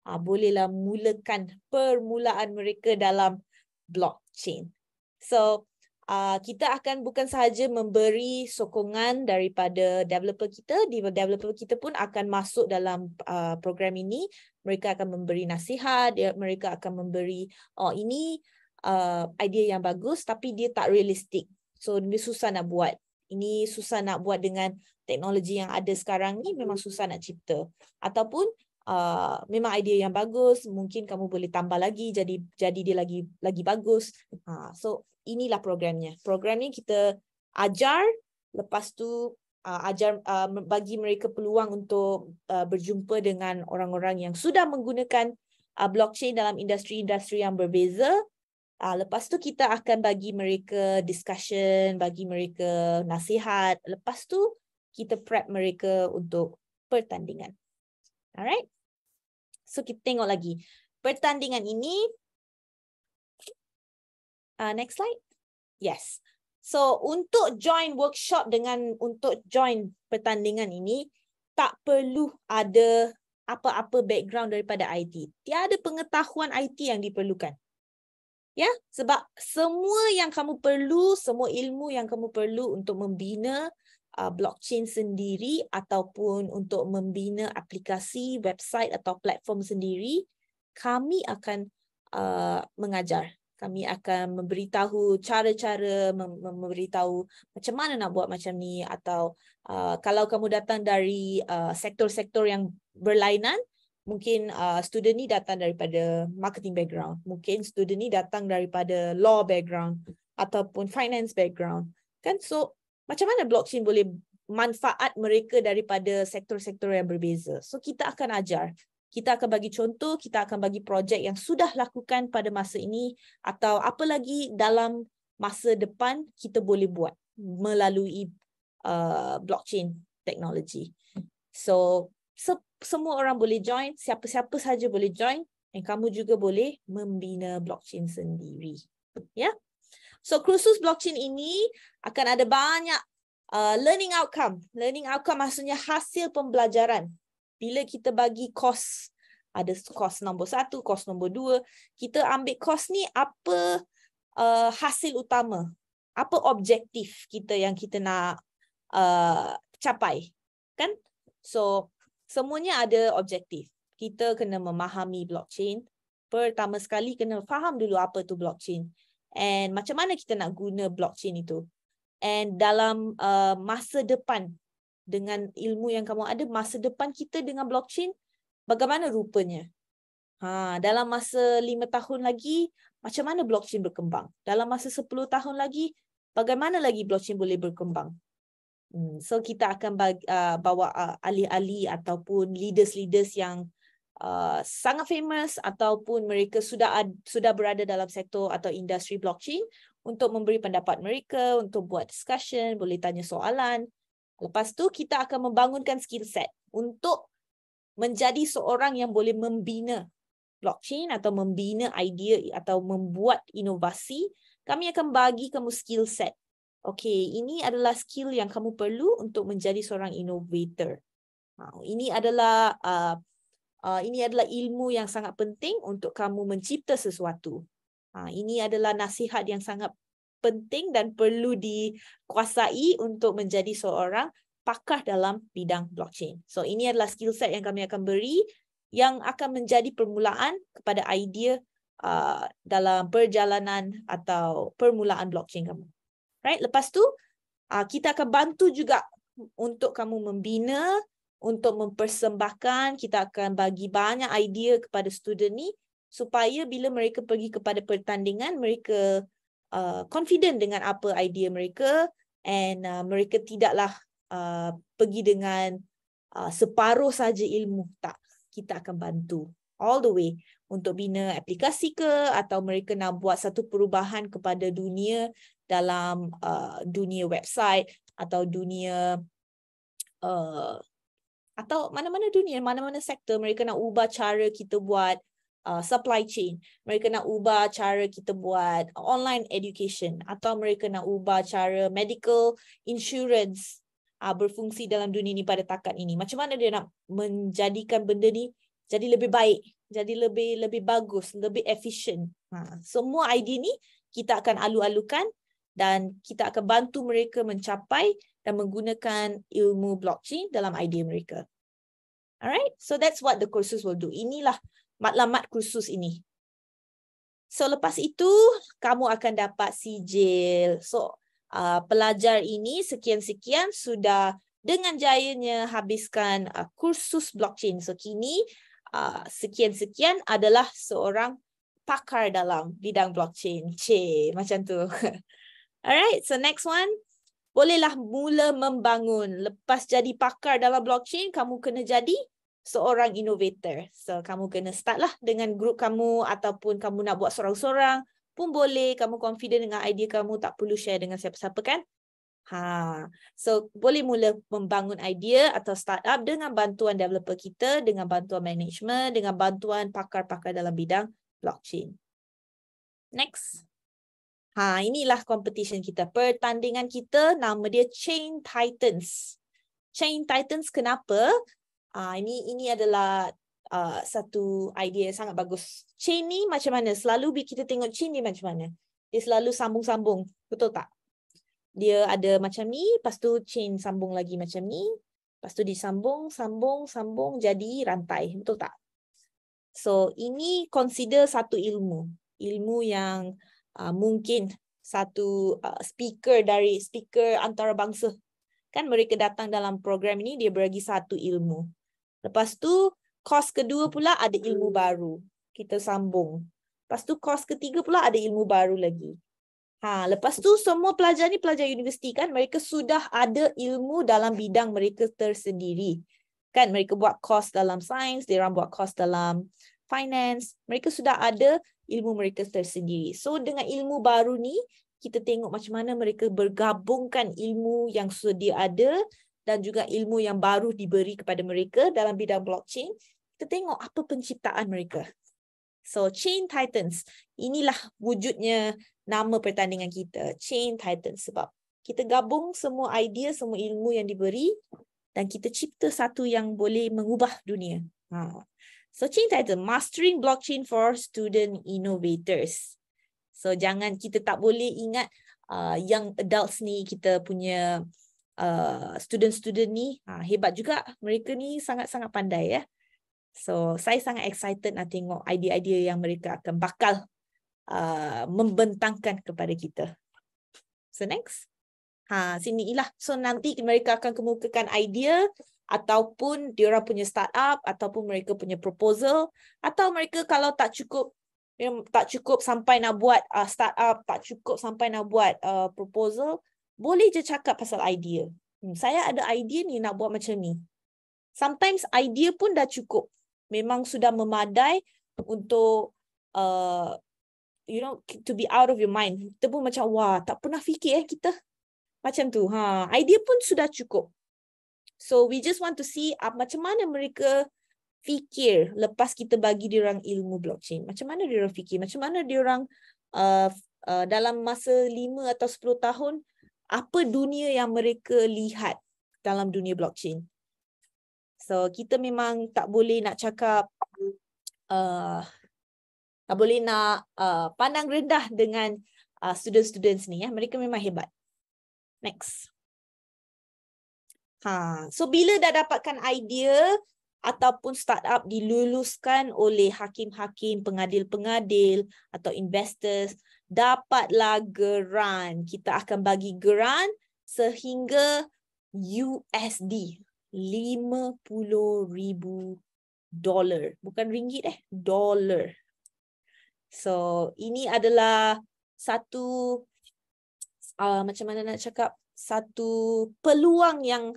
uh, bolehlah mulakan permulaan mereka dalam blockchain. So Ah, kita akan bukan sahaja memberi sokongan daripada developer kita, developer kita pun akan masuk dalam ah, program ini. Mereka akan memberi nasihat, mereka akan memberi oh ini ah, idea yang bagus tapi dia tak realistik. So ini susah nak buat. Ini susah nak buat dengan teknologi yang ada sekarang ni memang hmm. susah nak cipta. Ataupun Uh, memang idea yang bagus mungkin kamu boleh tambah lagi jadi jadi dia lagi lagi bagus uh, so inilah programnya. Program ni kita ajar, lepas tu uh, ajar uh, bagi mereka peluang untuk uh, berjumpa dengan orang-orang yang sudah menggunakan uh, blockchain dalam industri-industri yang berbeza. Uh, lepas tu kita akan bagi mereka discussion, bagi mereka nasihat. Lepas tu kita prep mereka untuk pertandingan. Alright? So kita tengok lagi. Pertandingan ini Uh, next slide. Yes. So untuk join workshop dengan untuk join pertandingan ini, tak perlu ada apa-apa background daripada IT. Tiada pengetahuan IT yang diperlukan. Ya, sebab semua yang kamu perlu, semua ilmu yang kamu perlu untuk membina uh, blockchain sendiri ataupun untuk membina aplikasi, website atau platform sendiri, kami akan uh, mengajar kami akan memberitahu cara-cara memberitahu macam mana nak buat macam ni atau uh, kalau kamu datang dari uh, sektor-sektor yang berlainan mungkin uh, student ni datang daripada marketing background mungkin student ni datang daripada law background ataupun finance background kan so macam mana blockchain boleh manfaat mereka daripada sektor-sektor yang berbeza so kita akan ajar kita akan bagi contoh, kita akan bagi projek yang sudah lakukan pada masa ini atau apa lagi dalam masa depan kita boleh buat melalui uh, blockchain technology. So, se semua orang boleh join, siapa-siapa saja boleh join dan kamu juga boleh membina blockchain sendiri. Ya? Yeah? So, khusus blockchain ini akan ada banyak uh, learning outcome. Learning outcome maksudnya hasil pembelajaran bila kita bagi kos ada kos nombor satu, kos nombor dua, kita ambil kos ni apa uh, hasil utama, apa objektif kita yang kita nak uh, capai, kan? So semuanya ada objektif. Kita kena memahami blockchain. Pertama sekali kena faham dulu apa tu blockchain and macam mana kita nak guna blockchain itu. And dalam uh, masa depan dengan ilmu yang kamu ada masa depan kita dengan blockchain bagaimana rupanya ha dalam masa lima tahun lagi macam mana blockchain berkembang dalam masa sepuluh tahun lagi bagaimana lagi blockchain boleh berkembang hmm, so kita akan bagi, uh, bawa uh, ahli-ahli ataupun leaders-leaders yang uh, sangat famous ataupun mereka sudah ad, sudah berada dalam sektor atau industri blockchain untuk memberi pendapat mereka untuk buat discussion boleh tanya soalan Lepas tu kita akan membangunkan skill set untuk menjadi seorang yang boleh membina blockchain atau membina idea atau membuat inovasi. Kami akan bagi kamu skill set. Okey, ini adalah skill yang kamu perlu untuk menjadi seorang inovator. Ini adalah uh, uh, ini adalah ilmu yang sangat penting untuk kamu mencipta sesuatu. Uh, ini adalah nasihat yang sangat penting dan perlu dikuasai untuk menjadi seorang pakar dalam bidang blockchain. So ini adalah skill set yang kami akan beri yang akan menjadi permulaan kepada idea uh, dalam perjalanan atau permulaan blockchain kamu. Right? Lepas tu uh, kita akan bantu juga untuk kamu membina, untuk mempersembahkan, kita akan bagi banyak idea kepada student ni supaya bila mereka pergi kepada pertandingan mereka uh, confident dengan apa idea mereka and uh, mereka tidaklah uh, pergi dengan uh, separuh saja ilmu tak kita akan bantu all the way untuk bina aplikasi ke atau mereka nak buat satu perubahan kepada dunia dalam uh, dunia website atau dunia uh, atau mana-mana dunia mana-mana sektor mereka nak ubah cara kita buat uh, supply chain. Mereka nak ubah cara kita buat online education atau mereka nak ubah cara medical insurance uh, berfungsi dalam dunia ini pada takat ini. Macam mana dia nak menjadikan benda ni jadi lebih baik, jadi lebih lebih bagus, lebih efisien. Ha. Semua idea ni kita akan alu-alukan dan kita akan bantu mereka mencapai dan menggunakan ilmu blockchain dalam idea mereka. Alright, so that's what the courses will do. Inilah matlamat khusus ini. So lepas itu kamu akan dapat sijil. So uh, pelajar ini sekian-sekian sudah dengan jayanya habiskan uh, kursus blockchain. So kini uh, sekian-sekian uh, adalah seorang pakar dalam bidang blockchain. Che, macam tu. [laughs] Alright, so next one. Bolehlah mula membangun. Lepas jadi pakar dalam blockchain, kamu kena jadi seorang innovator. So kamu kena start lah dengan grup kamu ataupun kamu nak buat seorang-seorang pun boleh. Kamu confident dengan idea kamu tak perlu share dengan siapa-siapa kan? Ha. So boleh mula membangun idea atau start up dengan bantuan developer kita, dengan bantuan management, dengan bantuan pakar-pakar dalam bidang blockchain. Next. Ha, inilah competition kita. Pertandingan kita nama dia Chain Titans. Chain Titans kenapa? Ah uh, ini ini adalah uh, satu idea yang sangat bagus. Chain ni macam mana? Selalu kita tengok chain ni macam mana? Dia selalu sambung-sambung, betul tak? Dia ada macam ni, lepas tu chain sambung lagi macam ni, lepas tu disambung, sambung, sambung jadi rantai, betul tak? So ini consider satu ilmu, ilmu yang uh, mungkin satu uh, speaker dari speaker antarabangsa kan mereka datang dalam program ini dia beragi satu ilmu Lepas tu kos kedua hmm. pula ada ilmu hmm. baru. Kita sambung. Lepas tu kos ketiga pula ada ilmu baru lagi. Ha, lepas tu semua pelajar ni pelajar universiti kan mereka sudah ada ilmu dalam bidang mereka tersendiri. Kan mereka buat kos dalam sains, mereka buat kos dalam finance, mereka sudah ada ilmu mereka tersendiri. So dengan ilmu baru ni kita tengok macam mana mereka bergabungkan ilmu yang sudah dia ada dan juga ilmu yang baru diberi kepada mereka dalam bidang blockchain, kita tengok apa penciptaan mereka. So Chain Titans, inilah wujudnya nama pertandingan kita, Chain Titans sebab kita gabung semua idea, semua ilmu yang diberi dan kita cipta satu yang boleh mengubah dunia. Ha. So Chain Titans, Mastering Blockchain for Student Innovators. So jangan kita tak boleh ingat uh, young adults ni kita punya uh, student-student ni ha, hebat juga. Mereka ni sangat-sangat pandai ya. So saya sangat excited nak tengok idea-idea yang mereka akan bakal uh, membentangkan kepada kita. So next. Ha, sini ialah. So nanti mereka akan kemukakan idea ataupun diorang punya startup ataupun mereka punya proposal atau mereka kalau tak cukup tak cukup sampai nak buat uh, startup, tak cukup sampai nak buat uh, proposal, boleh je cakap pasal idea. Hmm, saya ada idea ni nak buat macam ni. Sometimes idea pun dah cukup. Memang sudah memadai untuk uh, you know to be out of your mind. Kita pun macam wah tak pernah fikir eh kita. Macam tu. Ha, idea pun sudah cukup. So we just want to see uh, macam mana mereka fikir lepas kita bagi dia orang ilmu blockchain. Macam mana dia orang fikir? Macam mana dia orang uh, uh, dalam masa 5 atau 10 tahun apa dunia yang mereka lihat dalam dunia blockchain. So kita memang tak boleh nak cakap uh, tak boleh nak uh, pandang rendah dengan uh, student-student ni ya. Mereka memang hebat. Next. Ha, so bila dah dapatkan idea ataupun startup diluluskan oleh hakim-hakim, pengadil-pengadil atau investors, dapatlah geran. Kita akan bagi geran sehingga USD. lima puluh ribu $50,000. Bukan ringgit eh, dollar. So, ini adalah satu, uh, macam mana nak cakap, satu peluang yang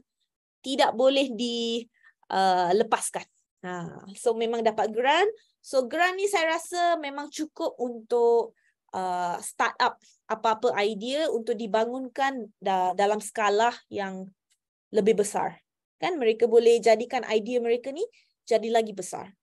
tidak boleh dilepaskan. Uh, ha, so, memang dapat grant. So, grant ni saya rasa memang cukup untuk uh, startup apa-apa idea untuk dibangunkan da- dalam skala yang lebih besar. Kan mereka boleh jadikan idea mereka ni jadi lagi besar.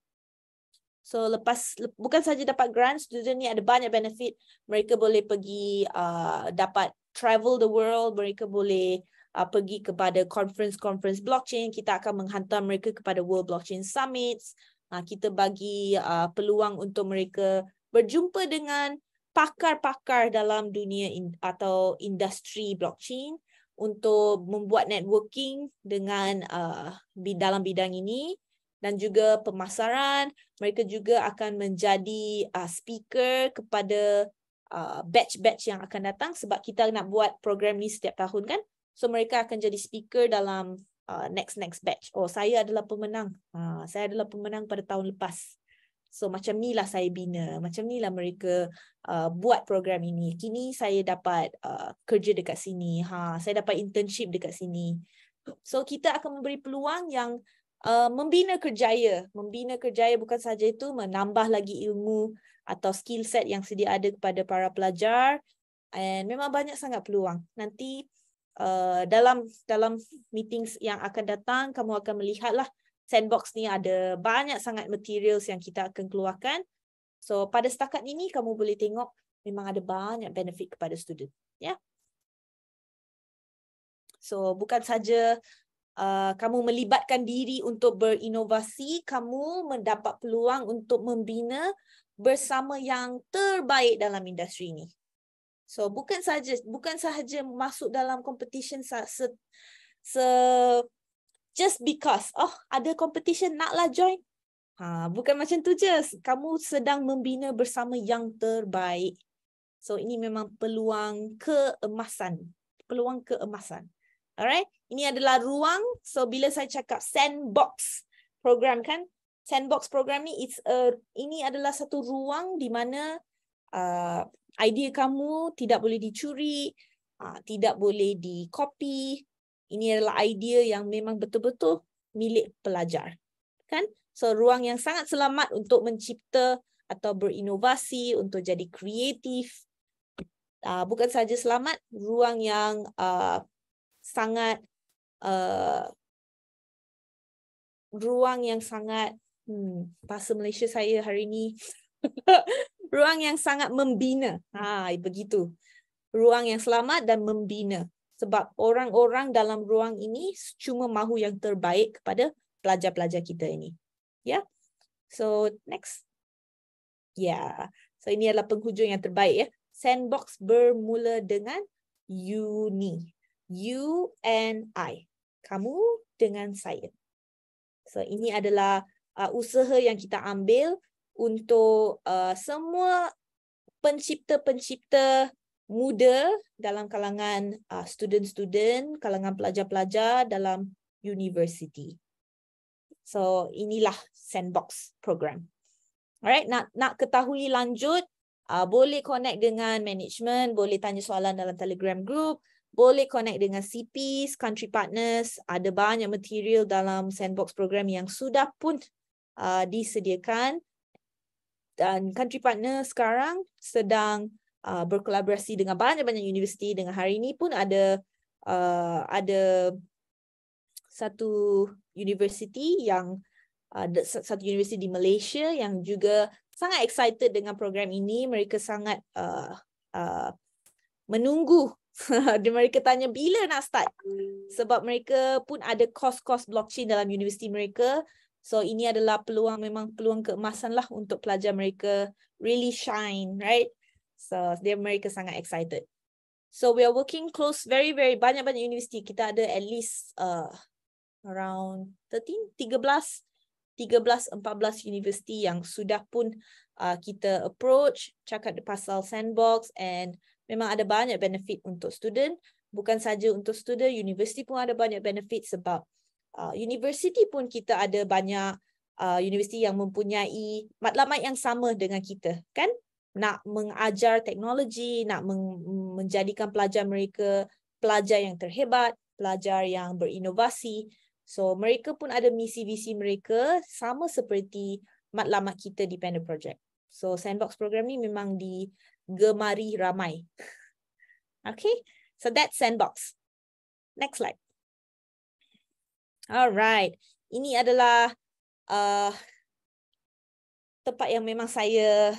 So lepas le- bukan saja dapat grant, student ni ada banyak benefit. Mereka boleh pergi uh, dapat travel the world, mereka boleh uh, pergi kepada conference-conference blockchain. Kita akan menghantar mereka kepada World Blockchain Summits. Uh, kita bagi uh, peluang untuk mereka berjumpa dengan pakar-pakar dalam dunia in, atau industri blockchain untuk membuat networking dengan uh, di dalam bidang ini dan juga pemasaran mereka juga akan menjadi uh, speaker kepada uh, batch-batch yang akan datang sebab kita nak buat program ni setiap tahun kan so mereka akan jadi speaker dalam uh, next next batch oh saya adalah pemenang uh, saya adalah pemenang pada tahun lepas So macam ni lah saya bina, macam ni lah mereka uh, buat program ini. Kini saya dapat uh, kerja dekat sini, ha, saya dapat internship dekat sini. So kita akan memberi peluang yang uh, membina kerjaya. Membina kerjaya bukan sahaja itu, menambah lagi ilmu atau skill set yang sedia ada kepada para pelajar. And memang banyak sangat peluang. Nanti uh, dalam dalam meetings yang akan datang, kamu akan melihatlah sandbox ni ada banyak sangat materials yang kita akan keluarkan. So pada setakat ini kamu boleh tengok memang ada banyak benefit kepada student. Ya. Yeah. So bukan saja uh, kamu melibatkan diri untuk berinovasi, kamu mendapat peluang untuk membina bersama yang terbaik dalam industri ini. So bukan saja bukan sahaja masuk dalam competition se, se just because oh ada competition naklah join ha bukan macam tu je kamu sedang membina bersama yang terbaik so ini memang peluang keemasan peluang keemasan alright ini adalah ruang so bila saya cakap sandbox program kan sandbox program ni it's a ini adalah satu ruang di mana uh, idea kamu tidak boleh dicuri uh, tidak boleh di copy ini adalah idea yang memang betul-betul milik pelajar. Kan? So ruang yang sangat selamat untuk mencipta atau berinovasi untuk jadi kreatif. Uh, bukan saja selamat, ruang yang uh, sangat uh, ruang yang sangat hmm, bahasa Malaysia saya hari ini [laughs] ruang yang sangat membina. Ha, begitu. Ruang yang selamat dan membina sebab orang-orang dalam ruang ini cuma mahu yang terbaik kepada pelajar-pelajar kita ini. Ya. Yeah? So next. Ya. Yeah. So ini adalah penghujung yang terbaik ya. Sandbox bermula dengan uni. You and I. Kamu dengan saya. So ini adalah uh, usaha yang kita ambil untuk uh, semua pencipta-pencipta muda dalam kalangan uh, student-student, kalangan pelajar-pelajar dalam university. So inilah sandbox program. Alright, nak nak ketahui lanjut, uh, boleh connect dengan management, boleh tanya soalan dalam Telegram group, boleh connect dengan CPs, country partners, ada banyak material dalam sandbox program yang sudah pun uh, disediakan dan country partner sekarang sedang uh, berkolaborasi dengan banyak-banyak universiti dengan hari ini pun ada uh, ada satu universiti yang uh, satu universiti di Malaysia yang juga sangat excited dengan program ini mereka sangat uh, uh, menunggu [laughs] dan mereka tanya bila nak start sebab mereka pun ada kos-kos blockchain dalam universiti mereka so ini adalah peluang memang peluang keemasan lah untuk pelajar mereka really shine right So dia mereka sangat excited. So we are working close very very banyak banyak universiti. Kita ada at least uh, around 13, 13, 13 14 universiti yang sudah pun uh, kita approach cakap pasal sandbox and memang ada banyak benefit untuk student. Bukan saja untuk student, universiti pun ada banyak benefit sebab uh, universiti pun kita ada banyak uh, universiti yang mempunyai matlamat yang sama dengan kita, kan? nak mengajar teknologi, nak menjadikan pelajar mereka pelajar yang terhebat, pelajar yang berinovasi. So mereka pun ada misi-visi mereka sama seperti matlamat kita di Panda Project. So sandbox program ni memang digemari ramai. [laughs] Okay, so that sandbox. Next slide. Alright, ini adalah uh, tempat yang memang saya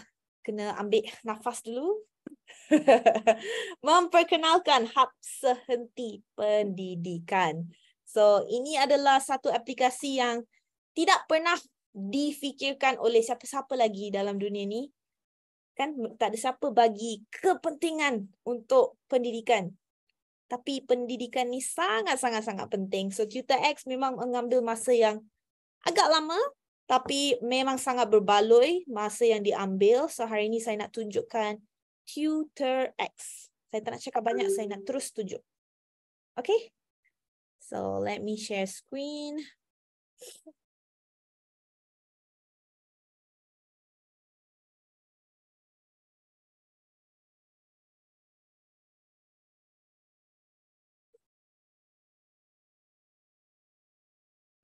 kena ambil nafas dulu. [laughs] Memperkenalkan Hub Sehenti Pendidikan. So, ini adalah satu aplikasi yang tidak pernah difikirkan oleh siapa-siapa lagi dalam dunia ni. Kan tak ada siapa bagi kepentingan untuk pendidikan. Tapi pendidikan ni sangat-sangat-sangat penting. So, Tutor X memang mengambil masa yang agak lama tapi memang sangat berbaloi masa yang diambil. So hari ini saya nak tunjukkan Tutor e X. Saya tak nak cakap banyak, saya nak terus tunjuk. Okay? So let me share screen.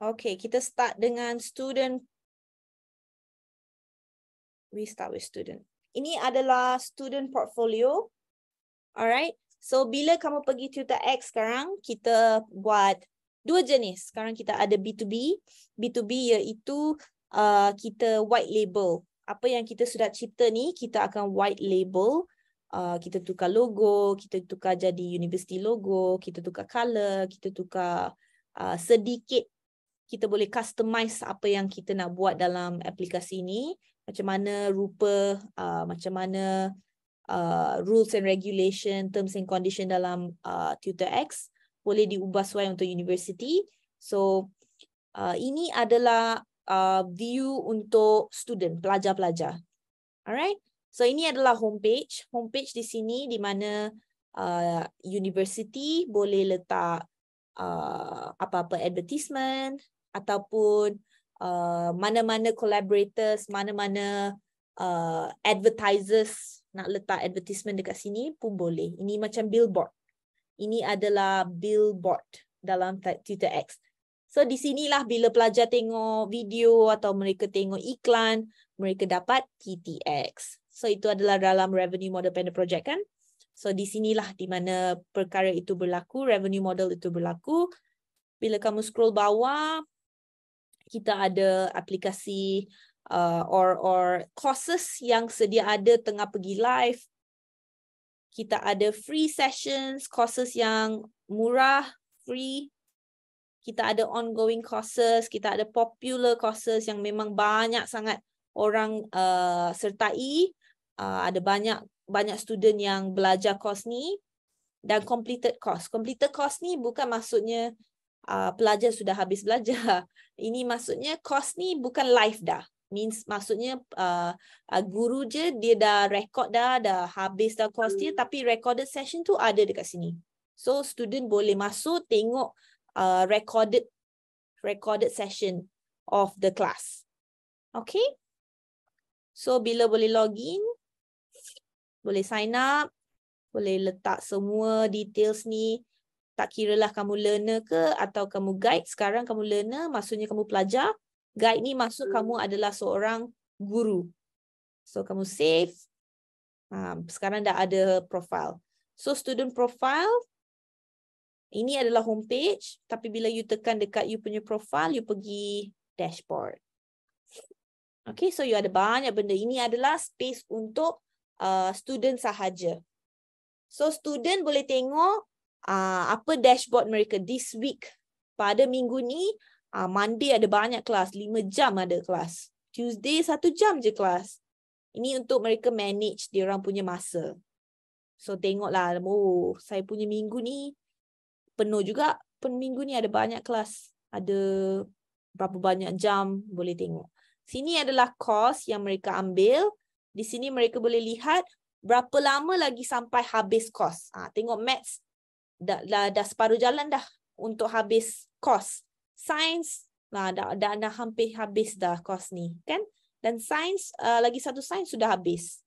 Okay, kita start dengan student we start with student. Ini adalah student portfolio. Alright. So bila kamu pergi tutor X sekarang, kita buat dua jenis. Sekarang kita ada B2B. B2B iaitu uh, kita white label. Apa yang kita sudah cipta ni, kita akan white label. Uh, kita tukar logo, kita tukar jadi university logo, kita tukar color, kita tukar uh, sedikit. Kita boleh customize apa yang kita nak buat dalam aplikasi ini macam mana rupa uh, macam mana uh, rules and regulation terms and condition dalam uh, tutor X boleh diubah sesuai untuk university so uh, ini adalah uh, view untuk student pelajar-pelajar alright so ini adalah homepage homepage di sini di mana uh, university boleh letak uh, apa-apa uh, advertisement ataupun uh, mana-mana collaborators, mana-mana uh, advertisers nak letak advertisement dekat sini pun boleh. Ini macam billboard. Ini adalah billboard dalam Twitter X. So di sinilah bila pelajar tengok video atau mereka tengok iklan, mereka dapat TTX. So itu adalah dalam revenue model panda project kan? So di sinilah di mana perkara itu berlaku, revenue model itu berlaku. Bila kamu scroll bawah, kita ada aplikasi uh, or or courses yang sedia ada tengah pergi live kita ada free sessions courses yang murah free kita ada ongoing courses kita ada popular courses yang memang banyak sangat orang uh, sertai uh, ada banyak banyak student yang belajar course ni dan completed course completed course ni bukan maksudnya uh, pelajar sudah habis belajar. [laughs] Ini maksudnya course ni bukan live dah. Means maksudnya uh, uh, guru je dia dah record dah, dah habis dah course hmm. dia tapi recorded session tu ada dekat sini. So student boleh masuk tengok uh, recorded recorded session of the class. Okay. So bila boleh login, boleh sign up, boleh letak semua details ni tak kira lah kamu learner ke atau kamu guide sekarang kamu learner maksudnya kamu pelajar guide ni maksud kamu hmm. adalah seorang guru so kamu save um, sekarang dah ada profile so student profile ini adalah homepage. tapi bila you tekan dekat you punya profile you pergi dashboard Okay, so you ada banyak benda. Ini adalah space untuk uh, student sahaja. So student boleh tengok uh, apa dashboard mereka this week pada minggu ni uh, Monday ada banyak kelas 5 jam ada kelas Tuesday 1 jam je kelas ini untuk mereka manage dia orang punya masa so tengoklah oh saya punya minggu ni penuh juga pun minggu ni ada banyak kelas ada berapa banyak jam boleh tengok sini adalah course yang mereka ambil di sini mereka boleh lihat berapa lama lagi sampai habis course ah ha, tengok maths dah, dah, dah separuh jalan dah untuk habis kos sains nah dah, dah dah hampir habis dah kos ni kan dan sains uh, lagi satu sains sudah habis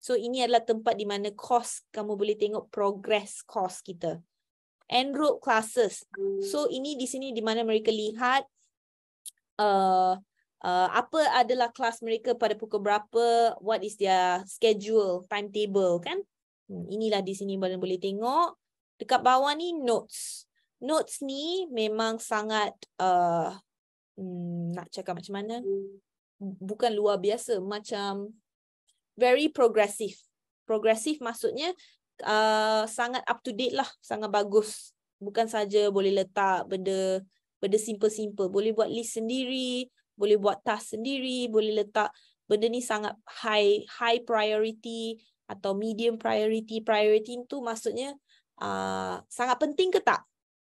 so ini adalah tempat di mana kos kamu boleh tengok progress kos kita enroll classes so ini di sini di mana mereka lihat uh, uh, apa adalah kelas mereka pada pukul berapa what is their schedule timetable kan hmm, inilah di sini boleh boleh tengok dekat bawah ni notes. Notes ni memang sangat uh, hmm, nak cakap macam mana? Bukan luar biasa, macam very progressive. Progressive maksudnya uh, sangat up to date lah, sangat bagus. Bukan saja boleh letak benda benda simple-simple. Boleh buat list sendiri, boleh buat task sendiri, boleh letak benda ni sangat high high priority atau medium priority. Priority tu maksudnya Ah, sangat penting ke tak?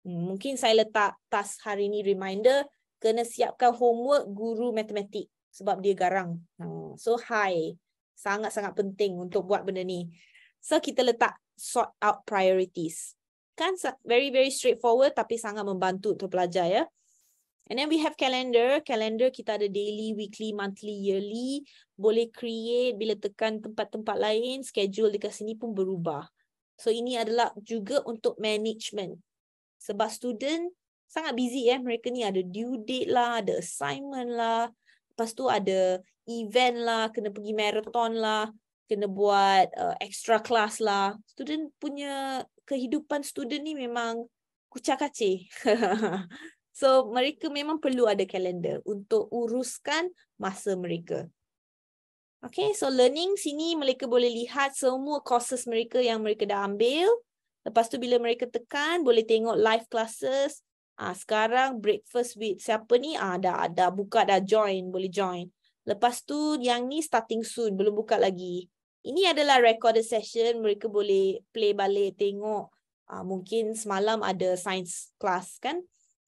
Hmm, mungkin saya letak task hari ini reminder kena siapkan homework guru matematik sebab dia garang. Ha, so high sangat-sangat penting untuk buat benda ni. So kita letak sort out priorities. Kan very very straightforward tapi sangat membantu untuk pelajar ya. And then we have calendar. Calendar kita ada daily, weekly, monthly, yearly. Boleh create bila tekan tempat-tempat lain, schedule dekat sini pun berubah. So ini adalah juga untuk management. Sebab student sangat busy ya. Eh? Mereka ni ada due date lah, ada assignment lah. Lepas tu ada event lah, kena pergi marathon lah. Kena buat uh, extra class lah. Student punya kehidupan student ni memang kucak kacih. [laughs] so mereka memang perlu ada kalender untuk uruskan masa mereka. Okay, so learning sini mereka boleh lihat semua courses mereka yang mereka dah ambil. Lepas tu bila mereka tekan, boleh tengok live classes. Ah Sekarang breakfast with siapa ni? Ah, dah, dah buka, dah join. Boleh join. Lepas tu yang ni starting soon, belum buka lagi. Ini adalah recorded session. Mereka boleh play balik, tengok. Ah, mungkin semalam ada science class kan?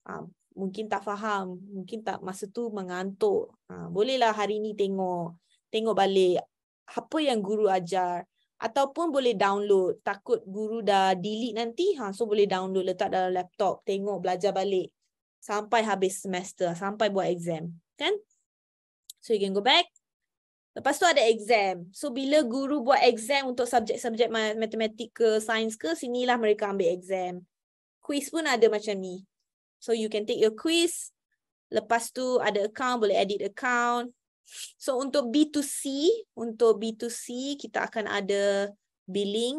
Ah, mungkin tak faham. Mungkin tak masa tu mengantuk. Ah, bolehlah hari ni tengok tengok balik apa yang guru ajar ataupun boleh download takut guru dah delete nanti ha so boleh download letak dalam laptop tengok belajar balik sampai habis semester sampai buat exam kan so you can go back lepas tu ada exam so bila guru buat exam untuk subjek-subjek matematik ke sains ke sinilah mereka ambil exam quiz pun ada macam ni so you can take your quiz lepas tu ada account boleh edit account So untuk B2C, untuk B2C kita akan ada billing,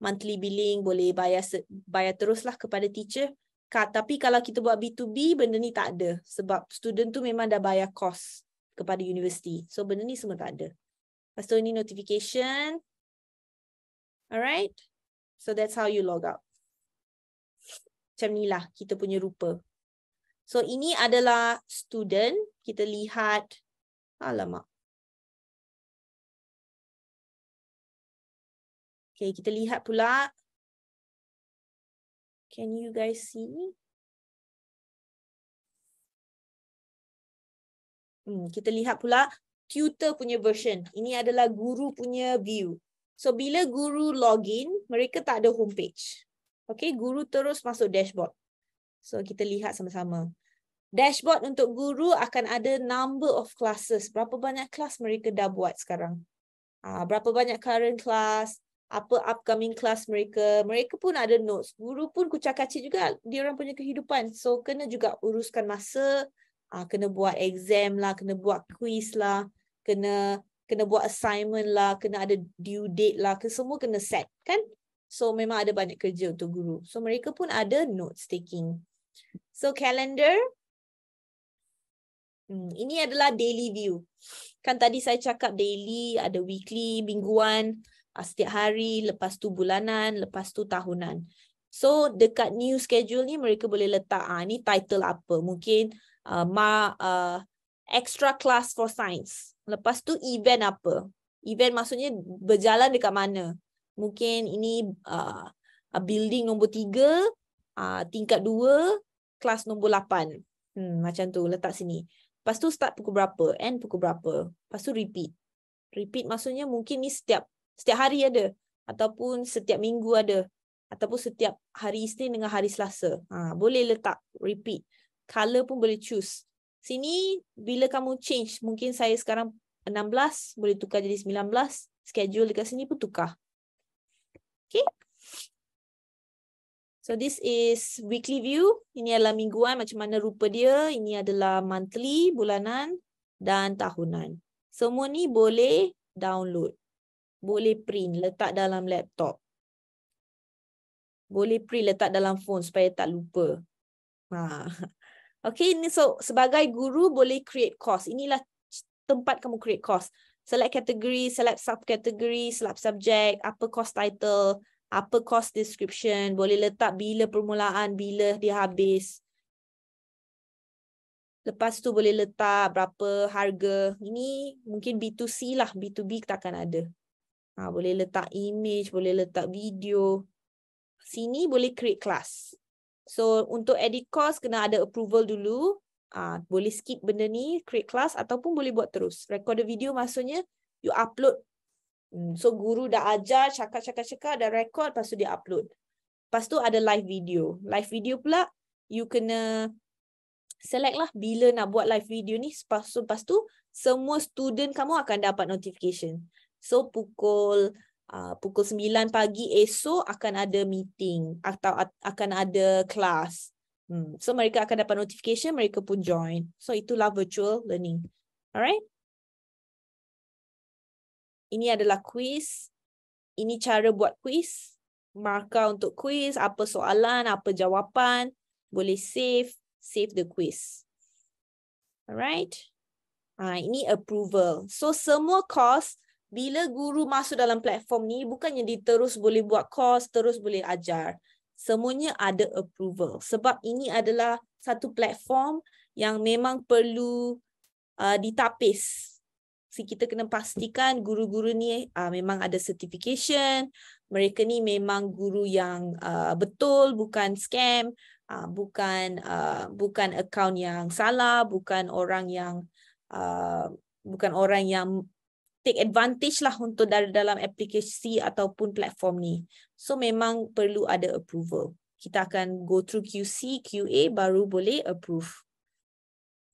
monthly billing boleh bayar bayar teruslah kepada teacher. Tapi kalau kita buat B2B, benda ni tak ada. Sebab student tu memang dah bayar kos kepada universiti. So benda ni semua tak ada. Pastu ini notification. Alright. So that's how you log out. Macam ni lah kita punya rupa. So ini adalah student. Kita lihat Alamak. Okay, kita lihat pula. Can you guys see? Hmm, kita lihat pula tutor punya version. Ini adalah guru punya view. So, bila guru login, mereka tak ada homepage. Okay, guru terus masuk dashboard. So, kita lihat sama-sama. Dashboard untuk guru akan ada number of classes. Berapa banyak kelas mereka dah buat sekarang? Uh, berapa banyak current class? Apa upcoming class mereka? Mereka pun ada notes. Guru pun kucak-kacik juga dia orang punya kehidupan. So, kena juga uruskan masa. Uh, kena buat exam lah. Kena buat quiz lah. Kena kena buat assignment lah. Kena ada due date lah. Kena, semua kena set kan? So, memang ada banyak kerja untuk guru. So, mereka pun ada notes taking. So, calendar. Hmm, ini adalah daily view. Kan tadi saya cakap daily, ada weekly, mingguan, ah, setiap hari, lepas tu bulanan, lepas tu tahunan. So dekat new schedule ni mereka boleh letak ah ni title apa? Mungkin uh, ma uh, extra class for science. Lepas tu event apa? Event maksudnya berjalan dekat mana? Mungkin ini uh, building nombor tiga, uh, tingkat dua, kelas nombor lapan. Hmm, macam tu letak sini. Lepas tu start pukul berapa, end pukul berapa. Lepas tu repeat. Repeat maksudnya mungkin ni setiap setiap hari ada. Ataupun setiap minggu ada. Ataupun setiap hari Isnin dengan hari Selasa. Ha, boleh letak repeat. Color pun boleh choose. Sini bila kamu change, mungkin saya sekarang 16, boleh tukar jadi 19. Schedule dekat sini pun tukar. Okay. So this is weekly view. Ini adalah mingguan macam mana rupa dia. Ini adalah monthly, bulanan dan tahunan. Semua ni boleh download. Boleh print, letak dalam laptop. Boleh print, letak dalam phone supaya tak lupa. Ha. [laughs] Okay, ini so sebagai guru boleh create course. Inilah tempat kamu create course. Select category, select subcategory, select subject, apa course title, apa cost description, boleh letak bila permulaan, bila dia habis. Lepas tu boleh letak berapa harga. Ini mungkin B2C lah, B2B takkan ada. Ha, boleh letak image, boleh letak video. Sini boleh create class. So untuk edit course kena ada approval dulu. Ha, boleh skip benda ni, create class ataupun boleh buat terus. record video maksudnya you upload Hmm, so guru dah ajar, cakap-cakap-cakap, dah record, lepas tu dia upload. Lepas tu ada live video. Live video pula, you kena select lah bila nak buat live video ni. Lepas tu, lepas tu semua student kamu akan dapat notification. So pukul uh, pukul 9 pagi esok akan ada meeting atau akan ada kelas. Hmm. So mereka akan dapat notification, mereka pun join. So itulah virtual learning. Alright? ini adalah kuis. Ini cara buat kuis. Markah untuk kuis apa soalan, apa jawapan. Boleh save, save the quiz. Alright. Ha, ini approval. So semua course, bila guru masuk dalam platform ni, bukannya dia terus boleh buat course, terus boleh ajar. Semuanya ada approval. Sebab ini adalah satu platform yang memang perlu uh, ditapis. So kita kena pastikan guru-guru ni uh, memang ada certification. Mereka ni memang guru yang uh, betul, bukan scam, uh, bukan uh, bukan akaun yang salah, bukan orang yang uh, bukan orang yang take advantage lah untuk dari dalam aplikasi ataupun platform ni. So memang perlu ada approval. Kita akan go through QC, QA baru boleh approve.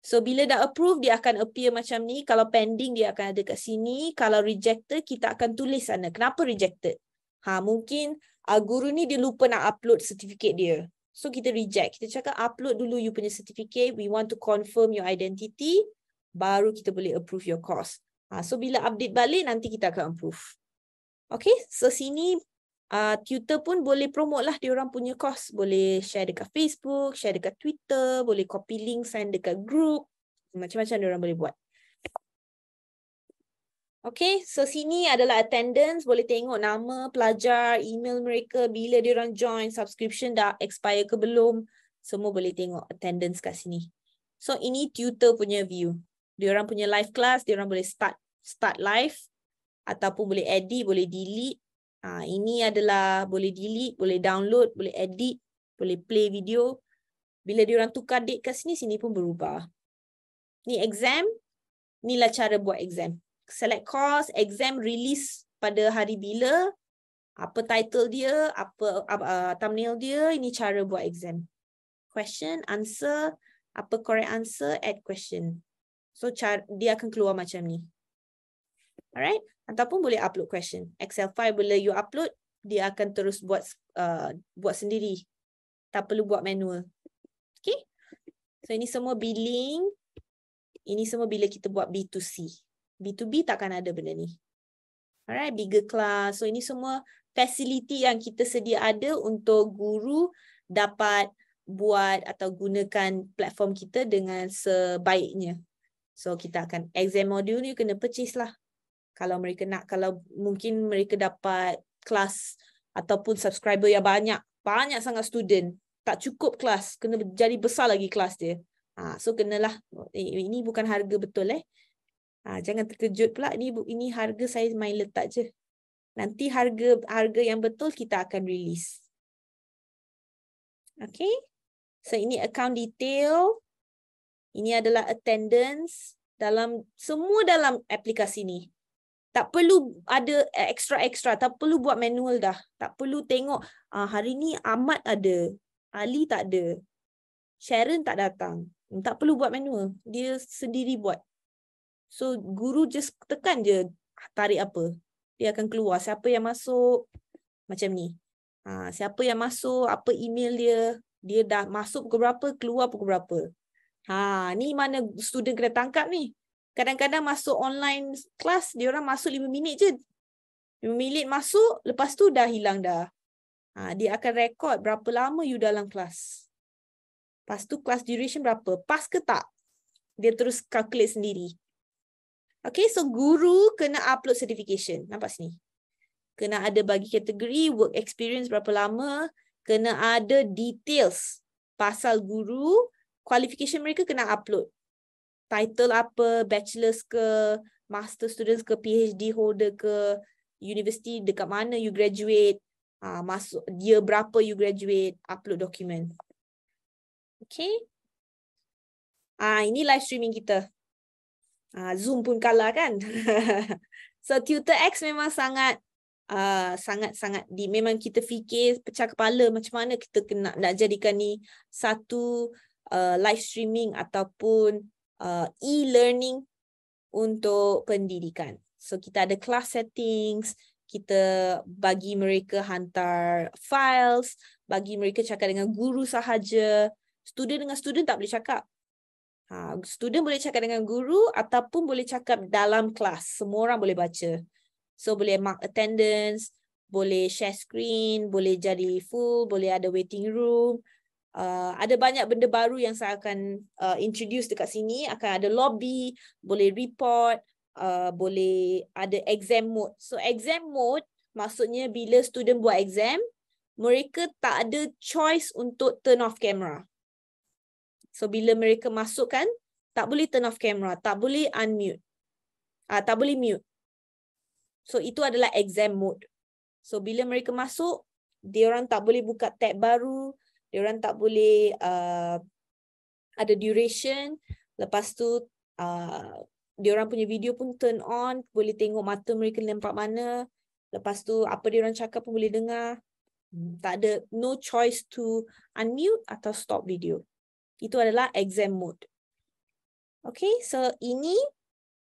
So bila dah approve dia akan appear macam ni, kalau pending dia akan ada kat sini, kalau rejected kita akan tulis sana kenapa rejected. Ha mungkin uh, guru ni dia lupa nak upload sertifikat dia. So kita reject. Kita cakap upload dulu you punya sertifikat. we want to confirm your identity baru kita boleh approve your course. Ha so bila update balik nanti kita akan approve. Okay, so sini uh, tutor pun boleh promote lah diorang punya course. Boleh share dekat Facebook, share dekat Twitter, boleh copy link, send dekat group. Macam-macam diorang boleh buat. Okay, so sini adalah attendance. Boleh tengok nama pelajar, email mereka, bila diorang join, subscription dah expire ke belum. Semua boleh tengok attendance kat sini. So ini tutor punya view. Diorang punya live class, diorang boleh start start live ataupun boleh edit, boleh delete. Ha, ini adalah boleh delete, boleh download, boleh edit, boleh play video. Bila diorang tukar date kat sini, sini pun berubah. Ni exam, ni lah cara buat exam. Select course, exam release pada hari bila, apa title dia, apa uh, thumbnail dia, ini cara buat exam. Question, answer, apa correct answer, add question. So dia akan keluar macam ni. Alright, ataupun boleh upload question. Excel file bila you upload, dia akan terus buat uh, buat sendiri. Tak perlu buat manual. Okay, so ini semua billing. Ini semua bila kita buat B2C. B2B takkan ada benda ni. Alright, bigger class. So ini semua facility yang kita sedia ada untuk guru dapat buat atau gunakan platform kita dengan sebaiknya. So kita akan exam module ni kena purchase lah kalau mereka nak kalau mungkin mereka dapat kelas ataupun subscriber yang banyak banyak sangat student tak cukup kelas kena jadi besar lagi kelas dia ha, so kenalah eh, ini bukan harga betul eh ha, jangan terkejut pula ini ini harga saya main letak je nanti harga harga yang betul kita akan release Okay. So ini account detail. Ini adalah attendance dalam semua dalam aplikasi ni tak perlu ada extra extra tak perlu buat manual dah tak perlu tengok uh, hari ni amat ada Ali tak ada Sharon tak datang tak perlu buat manual dia sendiri buat so guru just tekan je ah, tarik apa dia akan keluar siapa yang masuk macam ni uh, siapa yang masuk apa email dia dia dah masuk pukul berapa keluar pukul berapa ha ni mana student kena tangkap ni kadang-kadang masuk online kelas dia orang masuk 5 minit je. 5 minit masuk lepas tu dah hilang dah. Ha, dia akan rekod berapa lama you dalam kelas. Lepas tu kelas duration berapa? Pas ke tak? Dia terus calculate sendiri. Okay, so guru kena upload certification. Nampak sini. Kena ada bagi kategori work experience berapa lama. Kena ada details pasal guru. Qualification mereka kena upload title apa, bachelor's ke, master students ke, PhD holder ke, university dekat mana you graduate, uh, masuk dia berapa you graduate, upload dokumen. Okay. Ah uh, ini live streaming kita. Ah uh, Zoom pun kalah kan. [laughs] so Tutor X memang sangat ah sangat-sangat di memang kita fikir pecah kepala macam mana kita kena nak jadikan ni satu uh, live streaming ataupun uh, e-learning untuk pendidikan. So kita ada class settings, kita bagi mereka hantar files, bagi mereka cakap dengan guru sahaja. Student dengan student tak boleh cakap. Ha, student boleh cakap dengan guru ataupun boleh cakap dalam kelas. Semua orang boleh baca. So boleh mark attendance, boleh share screen, boleh jadi full, boleh ada waiting room. Uh, ada banyak benda baru yang saya akan uh, introduce dekat sini. Akan ada lobby, boleh report, uh, boleh ada exam mode. So exam mode maksudnya bila student buat exam, mereka tak ada choice untuk turn off camera. So bila mereka masuk kan, tak boleh turn off camera, tak boleh unmute. Ah uh, tak boleh mute. So itu adalah exam mode. So bila mereka masuk, dia orang tak boleh buka tab baru, dia orang tak boleh uh, ada duration lepas tu uh, dia orang punya video pun turn on boleh tengok mata mereka nampak mana lepas tu apa dia orang cakap pun boleh dengar hmm, tak ada no choice to unmute atau stop video itu adalah exam mode okay so ini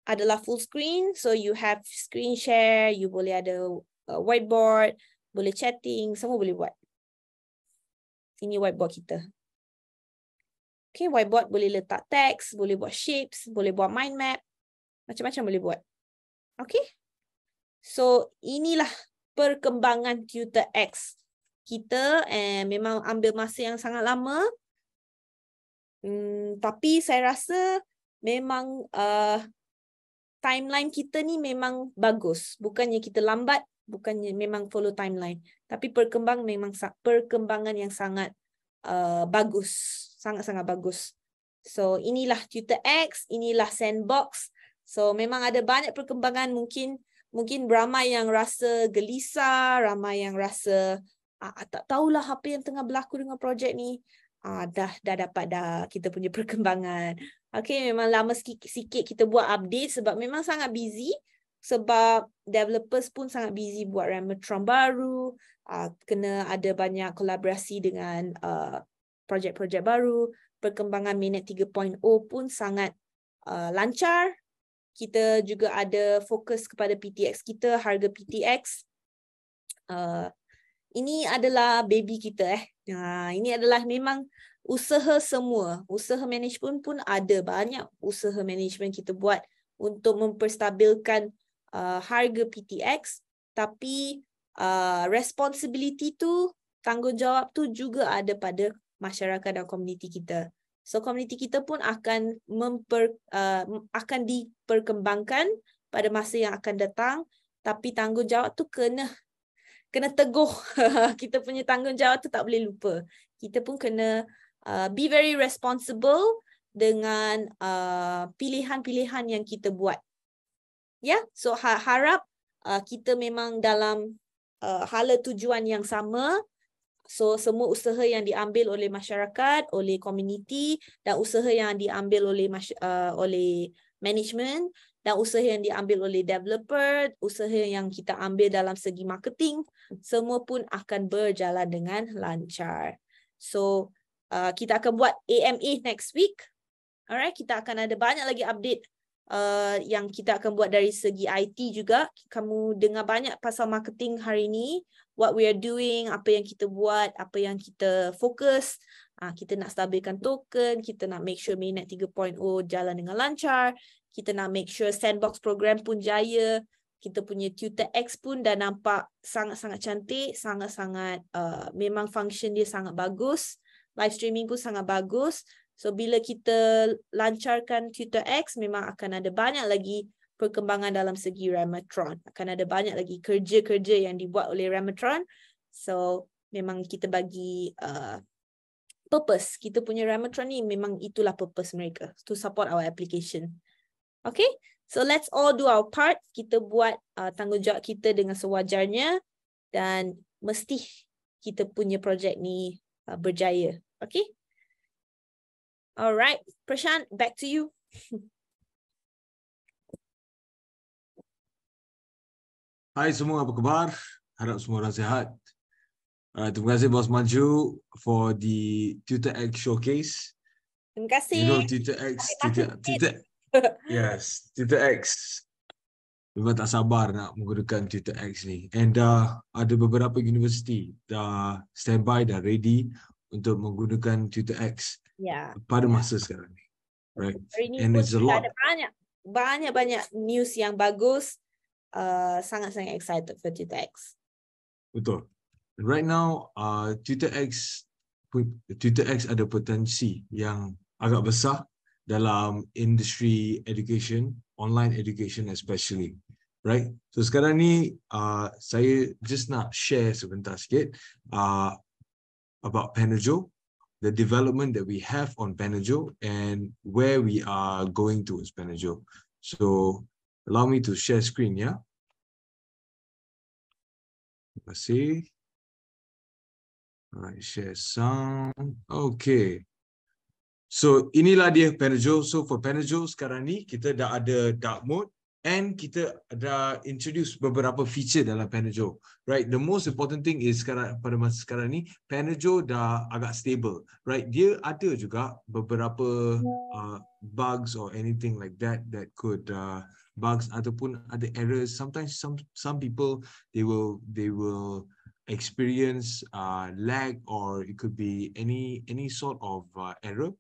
adalah full screen so you have screen share you boleh ada uh, whiteboard boleh chatting semua boleh buat ini whiteboard kita. Okay, whiteboard boleh letak teks, boleh buat shapes, boleh buat mind map, macam-macam boleh buat. Okay, so inilah perkembangan Tutor X kita Eh, memang ambil masa yang sangat lama. Hmm, tapi saya rasa memang uh, timeline kita ni memang bagus. Bukannya kita lambat, bukannya memang follow timeline tapi perkembang memang perkembangan yang sangat uh, bagus sangat-sangat bagus so inilah tutor x inilah sandbox so memang ada banyak perkembangan mungkin mungkin ramai yang rasa gelisah ramai yang rasa ah, ah tak tahulah apa yang tengah berlaku dengan projek ni ah, dah dah dapat dah kita punya [laughs] perkembangan Okay, memang lama sikit, sikit kita buat update sebab memang sangat busy sebab developers pun sangat busy buat Ramatron baru, uh, kena ada banyak kolaborasi dengan uh, projek-projek baru, perkembangan mainnet 3.0 pun sangat uh, lancar. Kita juga ada fokus kepada PTX kita, harga PTX. Uh, ini adalah baby kita eh. Uh, ini adalah memang usaha semua, usaha management pun ada banyak usaha management kita buat untuk memperstabilkan uh, harga PTX tapi uh, responsibility tu tanggungjawab tu juga ada pada masyarakat dan komuniti kita. So komuniti kita pun akan memper uh, akan diperkembangkan pada masa yang akan datang tapi tanggungjawab tu kena kena teguh. [laughs] kita punya tanggungjawab tu tak boleh lupa. Kita pun kena uh, be very responsible dengan uh, pilihan-pilihan yang kita buat. Ya, so ha- harap uh, kita memang dalam uh, hala tujuan yang sama so semua usaha yang diambil oleh masyarakat oleh komuniti dan usaha yang diambil oleh uh, oleh management dan usaha yang diambil oleh developer usaha yang kita ambil dalam segi marketing semua pun akan berjalan dengan lancar so uh, kita akan buat AMA next week alright kita akan ada banyak lagi update Uh, yang kita akan buat dari segi IT juga. Kamu dengar banyak pasal marketing hari ini. What we are doing, apa yang kita buat, apa yang kita fokus. Uh, kita nak stabilkan token, kita nak make sure Mainnet 3.0 jalan dengan lancar. Kita nak make sure sandbox program pun jaya. Kita punya Tutor X pun dah nampak sangat-sangat cantik, sangat-sangat uh, memang function dia sangat bagus. Live streaming pun sangat bagus. So bila kita lancarkan Tutor X memang akan ada banyak lagi perkembangan dalam segi Ramatron. Akan ada banyak lagi kerja-kerja yang dibuat oleh Ramatron. So memang kita bagi uh, purpose. Kita punya Ramatron ni memang itulah purpose mereka to support our application. Okay, so let's all do our part. Kita buat uh, tanggungjawab kita dengan sewajarnya dan mesti kita punya projek ni uh, berjaya. Okay. All right, Prashant, back to you. Hai semua, apa khabar? Harap semua orang sihat. Uh, terima kasih Bos Manju for the Twitter X showcase. Terima kasih. You know Twitter X, Twitter, Twitter, yes, Twitter X. Memang tak sabar nak menggunakan Twitter X ni. And uh, ada beberapa universiti dah uh, standby, dah ready untuk menggunakan Twitter X yeah. pada masa yeah. sekarang ni. Right. And it's a lot. Ada banyak banyak banyak news yang bagus. sangat uh, sangat excited for Twitter X. Betul. Right now, uh, Twitter X Twitter X ada potensi yang agak besar dalam industri education, online education especially. Right? So sekarang ni uh, saya just nak share sebentar sikit uh, about Panajo, the development that we have on Panajo and where we are going towards Panajo. So allow me to share screen, yeah? Let's see. All right, share sound. Okay. So inilah dia Panajo. So for Panajo, sekarang ni kita dah ada dark mode And kita ada introduce beberapa feature dalam Panajo. Right? The most important thing is sekarang, pada masa sekarang ni, Panajo dah agak stable. Right? Dia ada juga beberapa uh, bugs or anything like that that could uh, bugs ataupun ada errors. Sometimes some some people they will they will experience uh, lag or it could be any any sort of uh, error.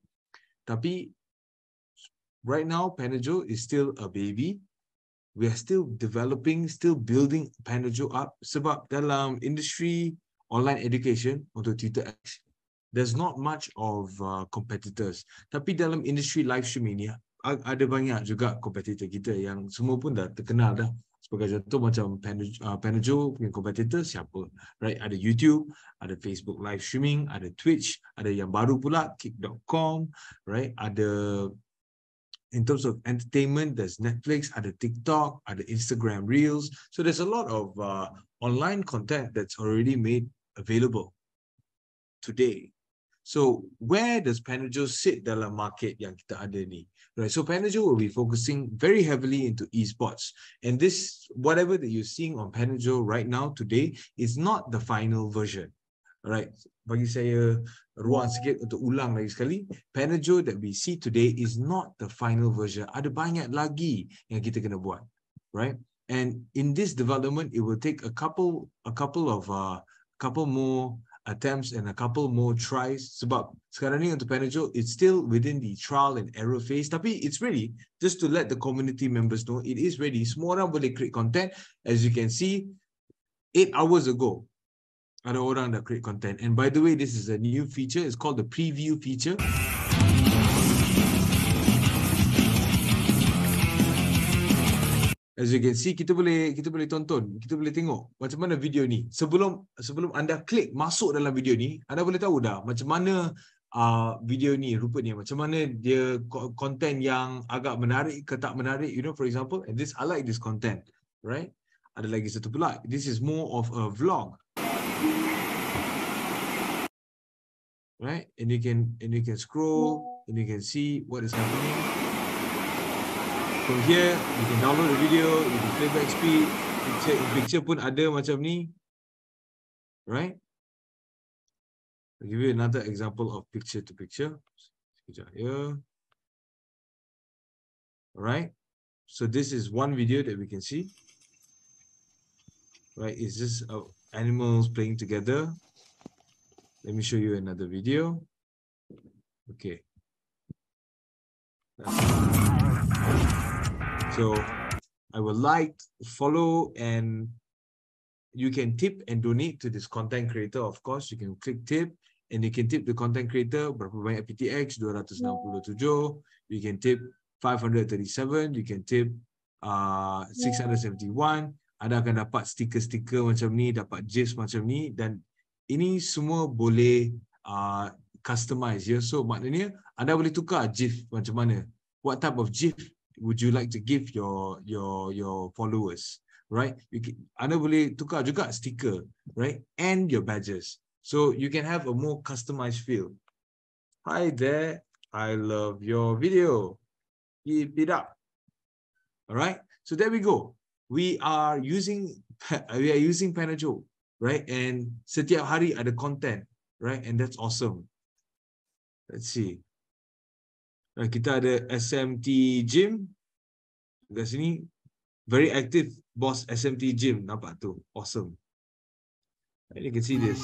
Tapi right now Panajo is still a baby we are still developing, still building Panajo up sebab dalam industry online education untuk Twitter X, there's not much of uh, competitors. Tapi dalam industri live streaming ni, ada banyak juga competitor kita yang semua pun dah terkenal dah. Sebagai contoh macam Panajo uh, punya competitor siapa? Right? Ada YouTube, ada Facebook live streaming, ada Twitch, ada yang baru pula, kick.com, right? Ada in terms of entertainment, there's Netflix, the TikTok, the Instagram Reels. So there's a lot of uh, online content that's already made available today. So where does Panajo sit dalam market yang kita ada ni? Right. So Panajo will be focusing very heavily into esports. And this, whatever that you're seeing on Panajo right now today, is not the final version. Alright, bagi saya ruang sikit untuk ulang lagi sekali. Panajo that we see today is not the final version. Ada banyak lagi yang kita kena buat. Right? And in this development, it will take a couple a couple of uh, couple more attempts and a couple more tries. Sebab sekarang ni untuk Panajo, it's still within the trial and error phase. Tapi it's ready. Just to let the community members know, it is ready. Semua orang boleh create content. As you can see, eight hours ago, ada orang dah create content. And by the way, this is a new feature. It's called the preview feature. As you can see, kita boleh kita boleh tonton, kita boleh tengok macam mana video ni. Sebelum sebelum anda klik masuk dalam video ni, anda boleh tahu dah macam mana uh, video ni rupanya. Macam mana dia content yang agak menarik ke tak menarik. You know, for example, and this I like this content, right? Ada lagi satu pula. This is more of a vlog. right and you can and you can scroll and you can see what is happening from here you can download the video you can playback speed picture, picture pun ada macam ni right I'll give you another example of picture to picture sekejap ya alright so this is one video that we can see right is this a animals playing together. Let me show you another video. Okay. So I would like follow and you can tip and donate to this content creator. Of course, you can click tip and you can tip the content creator berapa banyak PTX 267 you can tip 537 you can tip uh 671 anda akan dapat stiker-stiker macam ni, dapat gifs macam ni dan ini semua boleh uh, customize ya. Yeah? So maknanya anda boleh tukar gif macam mana. What type of gif would you like to give your your your followers? Right? You can, anda boleh tukar juga stiker, right? And your badges. So you can have a more customized feel. Hi there, I love your video. Keep it up. Alright, so there we go. we are using [laughs] we are using Panajo, right? And setiap hari ada content, right? And that's awesome. Let's see. Right, uh, kita ada SMT Gym kat sini. Very active boss SMT Gym. Nampak tu? Awesome. you can see this.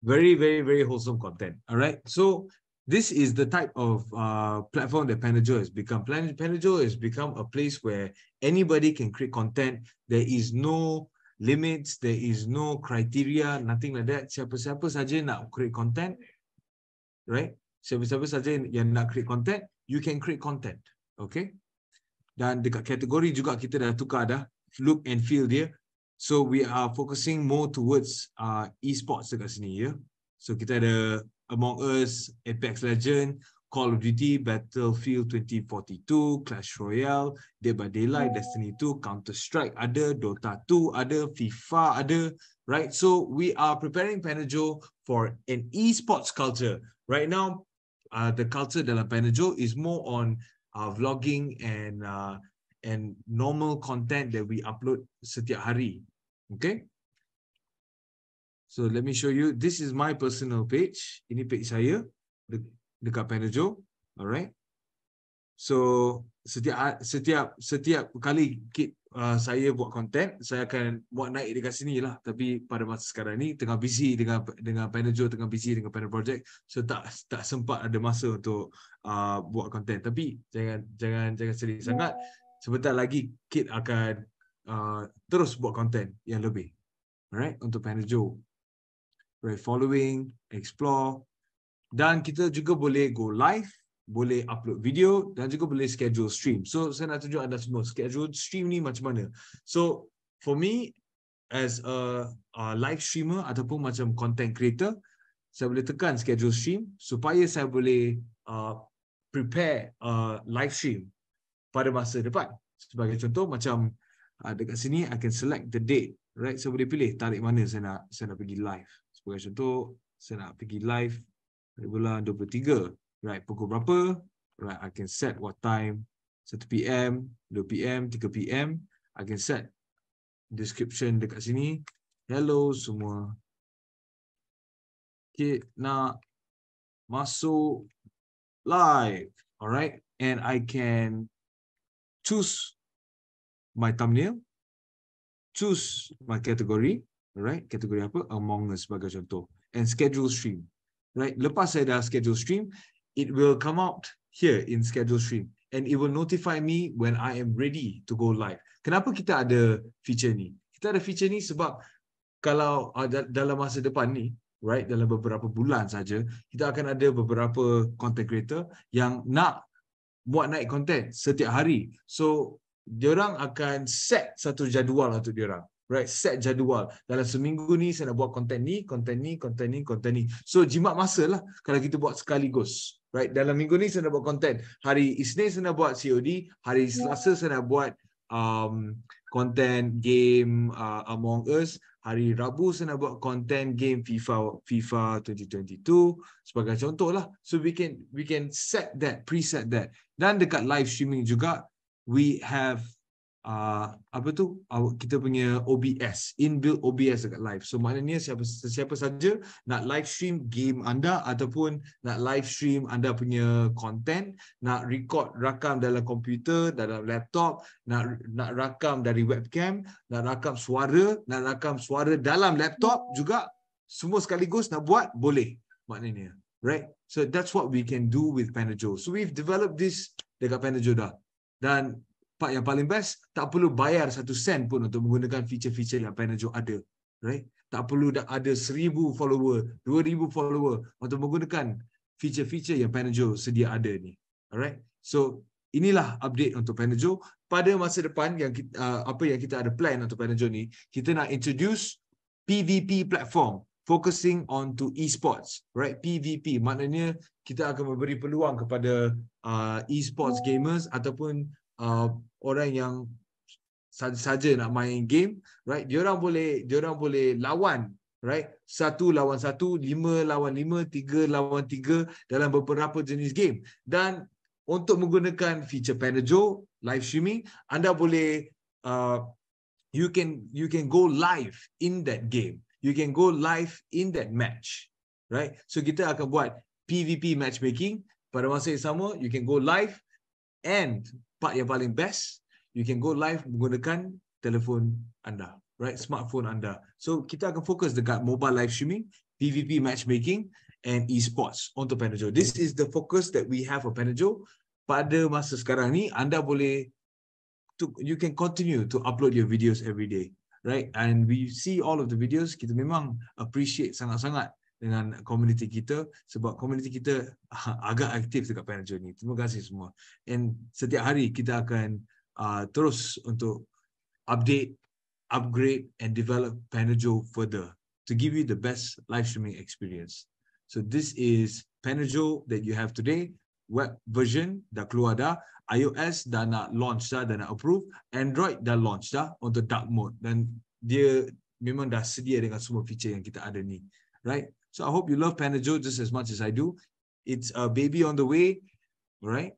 Very, very, very wholesome content. All right. So this is the type of uh, platform that Panager has become. Panager has become a place where anybody can create content. There is no limits, there is no criteria, nothing like that. Siapa-siapa saja nak create content, right? Siapa-siapa saja yang nak create content, you can create content, okay? Dan dekat kategori juga kita dah tukar dah look and feel dia. So we are focusing more towards uh, e dekat sini, ya. Yeah? So kita ada among Us, Apex Legend, Call of Duty, Battlefield 2042, Clash Royale, Day by Daylight, Destiny 2, Counter-Strike ada, Dota 2 ada, FIFA ada, right? So we are preparing Panajo for an esports culture. Right now, uh, the culture dalam Panajo is more on uh, vlogging and uh, and normal content that we upload setiap hari. Okay? So let me show you. This is my personal page. Ini page saya de dekat Panajo. Alright. So setiap setiap setiap kali kit uh, saya buat content, saya akan buat naik dekat sini lah. Tapi pada masa sekarang ni tengah busy dengan dengan Panajo, tengah busy dengan Panajo project. So tak tak sempat ada masa untuk uh, buat content. Tapi jangan jangan jangan sedih sangat. Sebentar lagi kit akan uh, terus buat content yang lebih. Alright, untuk Panajo right, following, explore. Dan kita juga boleh go live, boleh upload video dan juga boleh schedule stream. So saya nak tunjuk anda semua schedule stream ni macam mana. So for me as a, a live streamer ataupun macam content creator, saya boleh tekan schedule stream supaya saya boleh uh, prepare a live stream pada masa depan. Sebagai contoh macam uh, dekat sini I can select the date, right? Saya boleh pilih tarikh mana saya nak saya nak pergi live. Sebagai contoh, saya nak pergi live pada bulan 23. Right, pukul berapa? Right, I can set what time. 1 PM, 2 PM, 3 PM. I can set description dekat sini. Hello semua. Okay, nak masuk live. Alright, and I can choose my thumbnail, choose my category, right kategori apa among us sebagai contoh and schedule stream right lepas saya dah schedule stream it will come out here in schedule stream and it will notify me when i am ready to go live kenapa kita ada feature ni kita ada feature ni sebab kalau ada ah, dalam masa depan ni right dalam beberapa bulan saja kita akan ada beberapa content creator yang nak buat naik content setiap hari so orang akan set satu jadual untuk dia orang right set jadual dalam seminggu ni saya nak buat konten ni konten ni konten ni konten ni so jimat masa lah kalau kita buat sekaligus right dalam minggu ni saya nak buat konten hari isnin saya nak buat COD hari ya. selasa saya nak buat um konten game uh, among us hari rabu saya nak buat konten game FIFA FIFA 2022 sebagai contoh lah. so we can we can set that preset that dan dekat live streaming juga we have uh, apa tu uh, kita punya OBS inbuilt OBS dekat live so maknanya siapa siapa saja nak live stream game anda ataupun nak live stream anda punya content nak record rakam dalam komputer dalam laptop nak nak rakam dari webcam nak rakam suara nak rakam suara dalam laptop juga semua sekaligus nak buat boleh maknanya right so that's what we can do with Panajo so we've developed this dekat Panajo dah dan part yang paling best, tak perlu bayar satu sen pun untuk menggunakan feature-feature yang Panajo ada. Right? Tak perlu dah ada seribu follower, dua ribu follower untuk menggunakan feature-feature yang Panajo sedia ada ni. Alright? So, inilah update untuk Panajo. Pada masa depan, yang kita, uh, apa yang kita ada plan untuk Panajo ni, kita nak introduce PVP platform focusing on to esports right pvp maknanya kita akan memberi peluang kepada uh, esports oh. gamers ataupun uh, orang yang saja-saja nak main game, right? Dia orang boleh dia orang boleh lawan, right? Satu lawan satu, lima lawan lima, tiga lawan tiga dalam beberapa jenis game. Dan untuk menggunakan feature panel live streaming, anda boleh uh, you can you can go live in that game. You can go live in that match, right? So kita akan buat PVP matchmaking pada masa yang sama, you can go live and part yang paling best, you can go live menggunakan telefon anda, right? Smartphone anda. So kita akan fokus dekat mobile live streaming, PVP matchmaking and esports untuk Penajo. This is the focus that we have for Penajo. Pada masa sekarang ni, anda boleh to, you can continue to upload your videos every day. Right, and we see all of the videos. Kita memang appreciate sangat-sangat dengan komuniti kita sebab komuniti kita ha, agak aktif dekat panel journey. Terima kasih semua. And setiap hari kita akan uh, terus untuk update, upgrade and develop Panajo further to give you the best live streaming experience. So this is Panajo that you have today. Web version dah keluar dah. iOS dah nak launch dah, dah nak approve. Android dah launch dah untuk dark mode. Dan dia memang dah sedia dengan semua feature yang kita ada ni. Right? So I hope you love Panda just as much as I do. It's a baby on the way, right?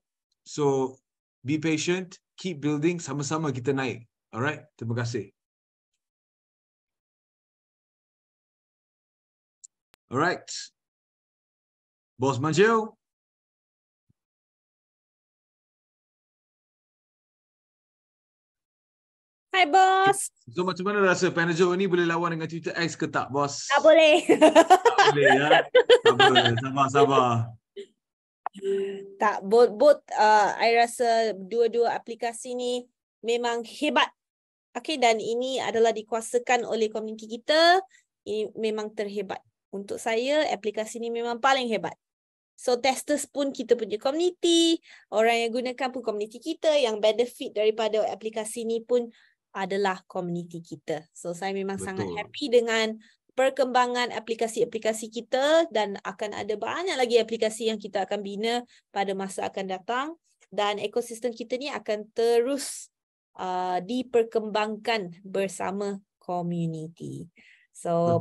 So be patient, keep building, sama-sama kita naik. All right? Terima kasih. All right. Boss Manjil. Hi bos, So macam mana rasa Panajo ni boleh lawan dengan Twitter X ke tak bos? Tak boleh. tak boleh ya. Tak boleh. Sabar sabar. Tak both both uh, I rasa dua-dua aplikasi ni memang hebat. Okay dan ini adalah dikuasakan oleh komuniti kita. Ini memang terhebat. Untuk saya aplikasi ni memang paling hebat. So testers pun kita punya community, orang yang gunakan pun community kita yang benefit daripada aplikasi ni pun adalah komuniti kita. So saya memang Betul. sangat happy dengan perkembangan aplikasi-aplikasi kita dan akan ada banyak lagi aplikasi yang kita akan bina pada masa akan datang dan ekosistem kita ni akan terus uh, diperkembangkan bersama komuniti. So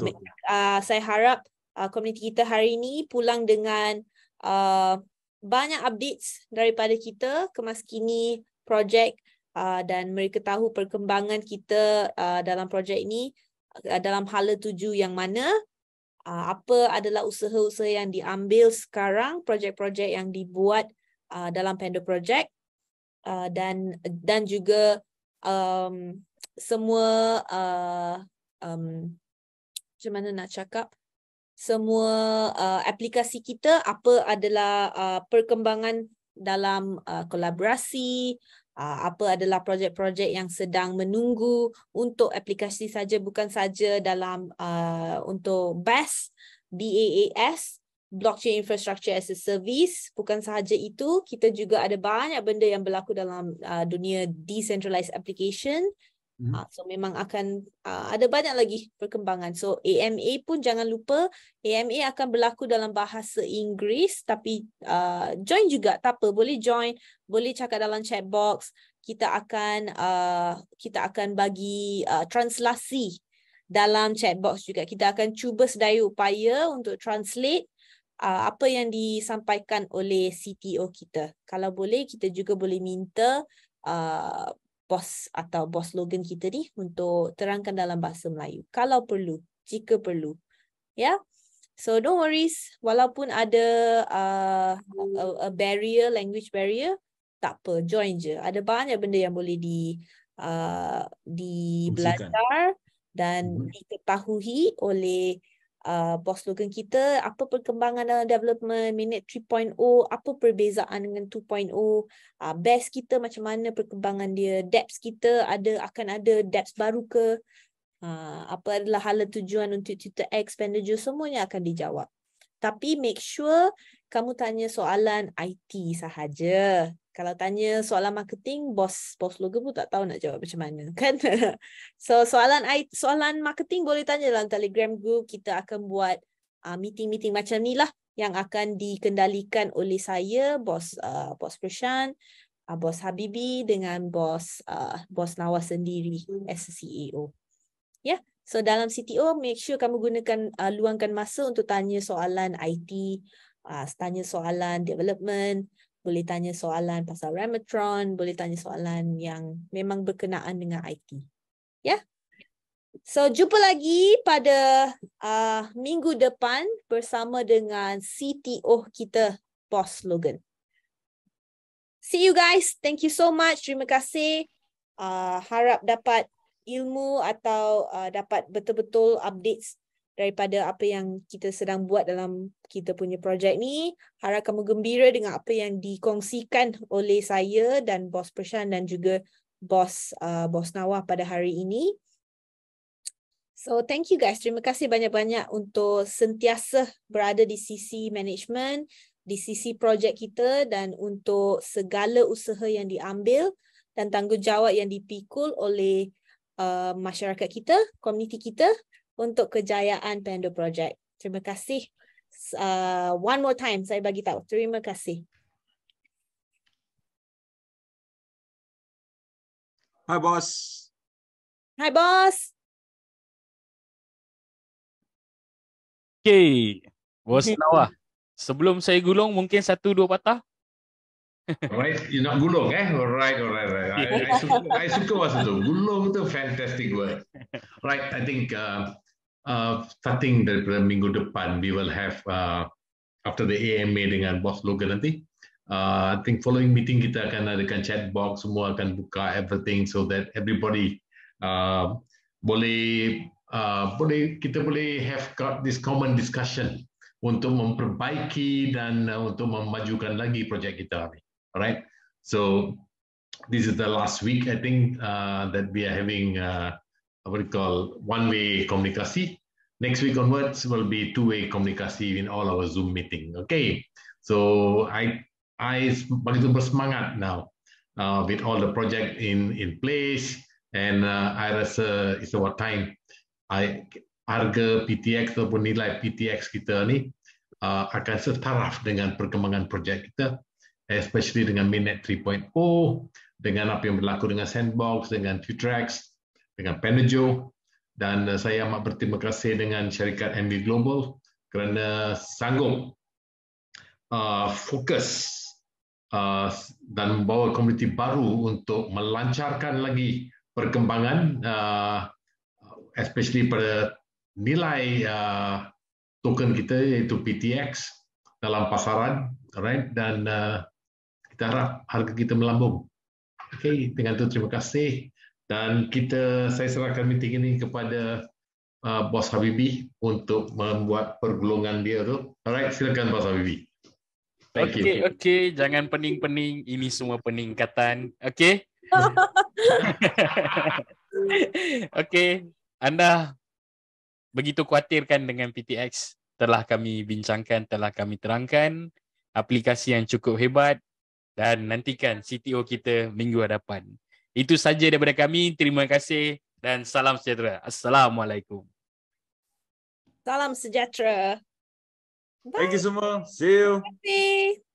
uh, saya harap uh, komuniti uh, kita hari ini pulang dengan uh, banyak updates daripada kita kemaskini projek Ah, dan mereka tahu perkembangan kita uh, dalam projek ini uh, dalam hala tuju yang mana uh, apa adalah usaha-usaha yang diambil sekarang projek-projek yang dibuat uh, dalam Panda project uh, dan dan juga um, semua uh, um, macam mana nak cakap semua uh, aplikasi kita apa adalah uh, perkembangan dalam uh, kolaborasi Ah, apa adalah projek-projek yang sedang menunggu untuk aplikasi saja bukan saja dalam uh, untuk BAS, BAAS, Blockchain Infrastructure as a Service. Bukan sahaja itu, kita juga ada banyak benda yang berlaku dalam uh, dunia decentralized application. Uh, so memang akan uh, ada banyak lagi perkembangan. So AMA pun jangan lupa AMA akan berlaku dalam bahasa Inggeris tapi uh, join juga tak apa boleh join boleh cakap dalam chat box kita akan uh, kita akan bagi uh, translasi dalam chat box juga kita akan cuba sedaya upaya untuk translate uh, apa yang disampaikan oleh CTO kita. Kalau boleh kita juga boleh minta uh, bos atau bos Logan kita ni untuk terangkan dalam bahasa Melayu kalau perlu jika perlu ya yeah? so don't worries walaupun ada uh, a, a barrier language barrier tak apa join je ada banyak benda yang boleh di uh, di belajar dan mhm. diketahui oleh Uh, bos logan kita, apa perkembangan dalam development, minute 3.0, apa perbezaan dengan 2.0, uh, best kita macam mana perkembangan dia, depth kita ada akan ada depth baru ke, uh, apa adalah hala tujuan untuk Twitter X, Pendager, semuanya akan dijawab. Tapi make sure kamu tanya soalan IT sahaja kalau tanya soalan marketing bos bos logo pun tak tahu nak jawab macam mana [laughs] kan so soalan soalan marketing boleh tanya dalam telegram group kita akan buat uh, ah, meeting meeting macam ni lah yang akan dikendalikan oleh saya bos uh, bos Prashan uh, bos Habibi dengan bos uh, bos Nawas sendiri as CEO ya yeah? so dalam CTO make sure kamu gunakan uh, luangkan masa untuk tanya soalan IT uh, tanya soalan development boleh tanya soalan pasal Remetron, boleh tanya soalan yang memang berkenaan dengan IT. Ya? So, jumpa lagi pada uh, minggu depan bersama dengan CTO kita, Boss Logan. See you guys. Thank you so much. Terima kasih. Uh, harap dapat ilmu atau uh, dapat betul-betul updates daripada apa yang kita sedang buat dalam kita punya projek ni. Harap kamu gembira dengan apa yang dikongsikan oleh saya dan bos Prashan dan juga bos uh, bos Nawah pada hari ini. So thank you guys. Terima kasih banyak-banyak untuk sentiasa berada di sisi management, di sisi projek kita dan untuk segala usaha yang diambil dan tanggungjawab yang dipikul oleh uh, masyarakat kita, komuniti kita untuk kejayaan Pando Project. Terima kasih. Uh, one more time saya bagi tahu. Terima kasih. Hi boss. Hi boss. Okay. Bos Nawa. Sebelum saya gulung mungkin satu dua patah. Right, you nak gulung eh? Right, right, right. I, suka, I suka bos itu. Gulung itu fantastic word. Right, I think uh, Uh, starting daripada minggu depan, we will have uh, after the AMA dengan bos Logan nanti. Uh, I think following meeting kita akan ada kan chat box, semua akan buka everything so that everybody uh, boleh uh, boleh kita boleh have got this common discussion untuk memperbaiki dan uh, untuk memajukan lagi projek kita ni. Alright, so this is the last week I think uh, that we are having uh, what we call one-way komunikasi. Next week onwards will be two-way komunikasi in all our Zoom meeting. Okay, so I I begitu bersemangat now uh, with all the project in in place and uh, I rasa it's about time I harga PTX ataupun nilai PTX kita ni uh, akan setaraf dengan perkembangan projek kita especially dengan Minet 3.0 dengan apa yang berlaku dengan sandbox dengan Futrex dengan Penejo dan eh, saya amat berterima kasih dengan syarikat MB Global kerana sanggup uh, fokus uh, dan membawa komuniti baru untuk melancarkan lagi perkembangan uh, especially pada nilai uh, token kita iaitu PTX dalam pasaran right? dan uh, kita harap harga kita melambung. Okay, dengan itu terima kasih dan kita saya serahkan meeting ini kepada uh, Bos Habibi untuk membuat pergulungan dia tu. Alright, silakan Bos Habibi. Thank okay, you. okay, jangan pening-pening. Ini semua peningkatan. Okay. [laughs] okay, anda begitu khawatirkan dengan PTX telah kami bincangkan, telah kami terangkan aplikasi yang cukup hebat dan nantikan CTO kita minggu hadapan. Itu saja daripada kami. Terima kasih dan salam sejahtera. Assalamualaikum. Salam sejahtera. Bye. Thank you semua. See you. Happy.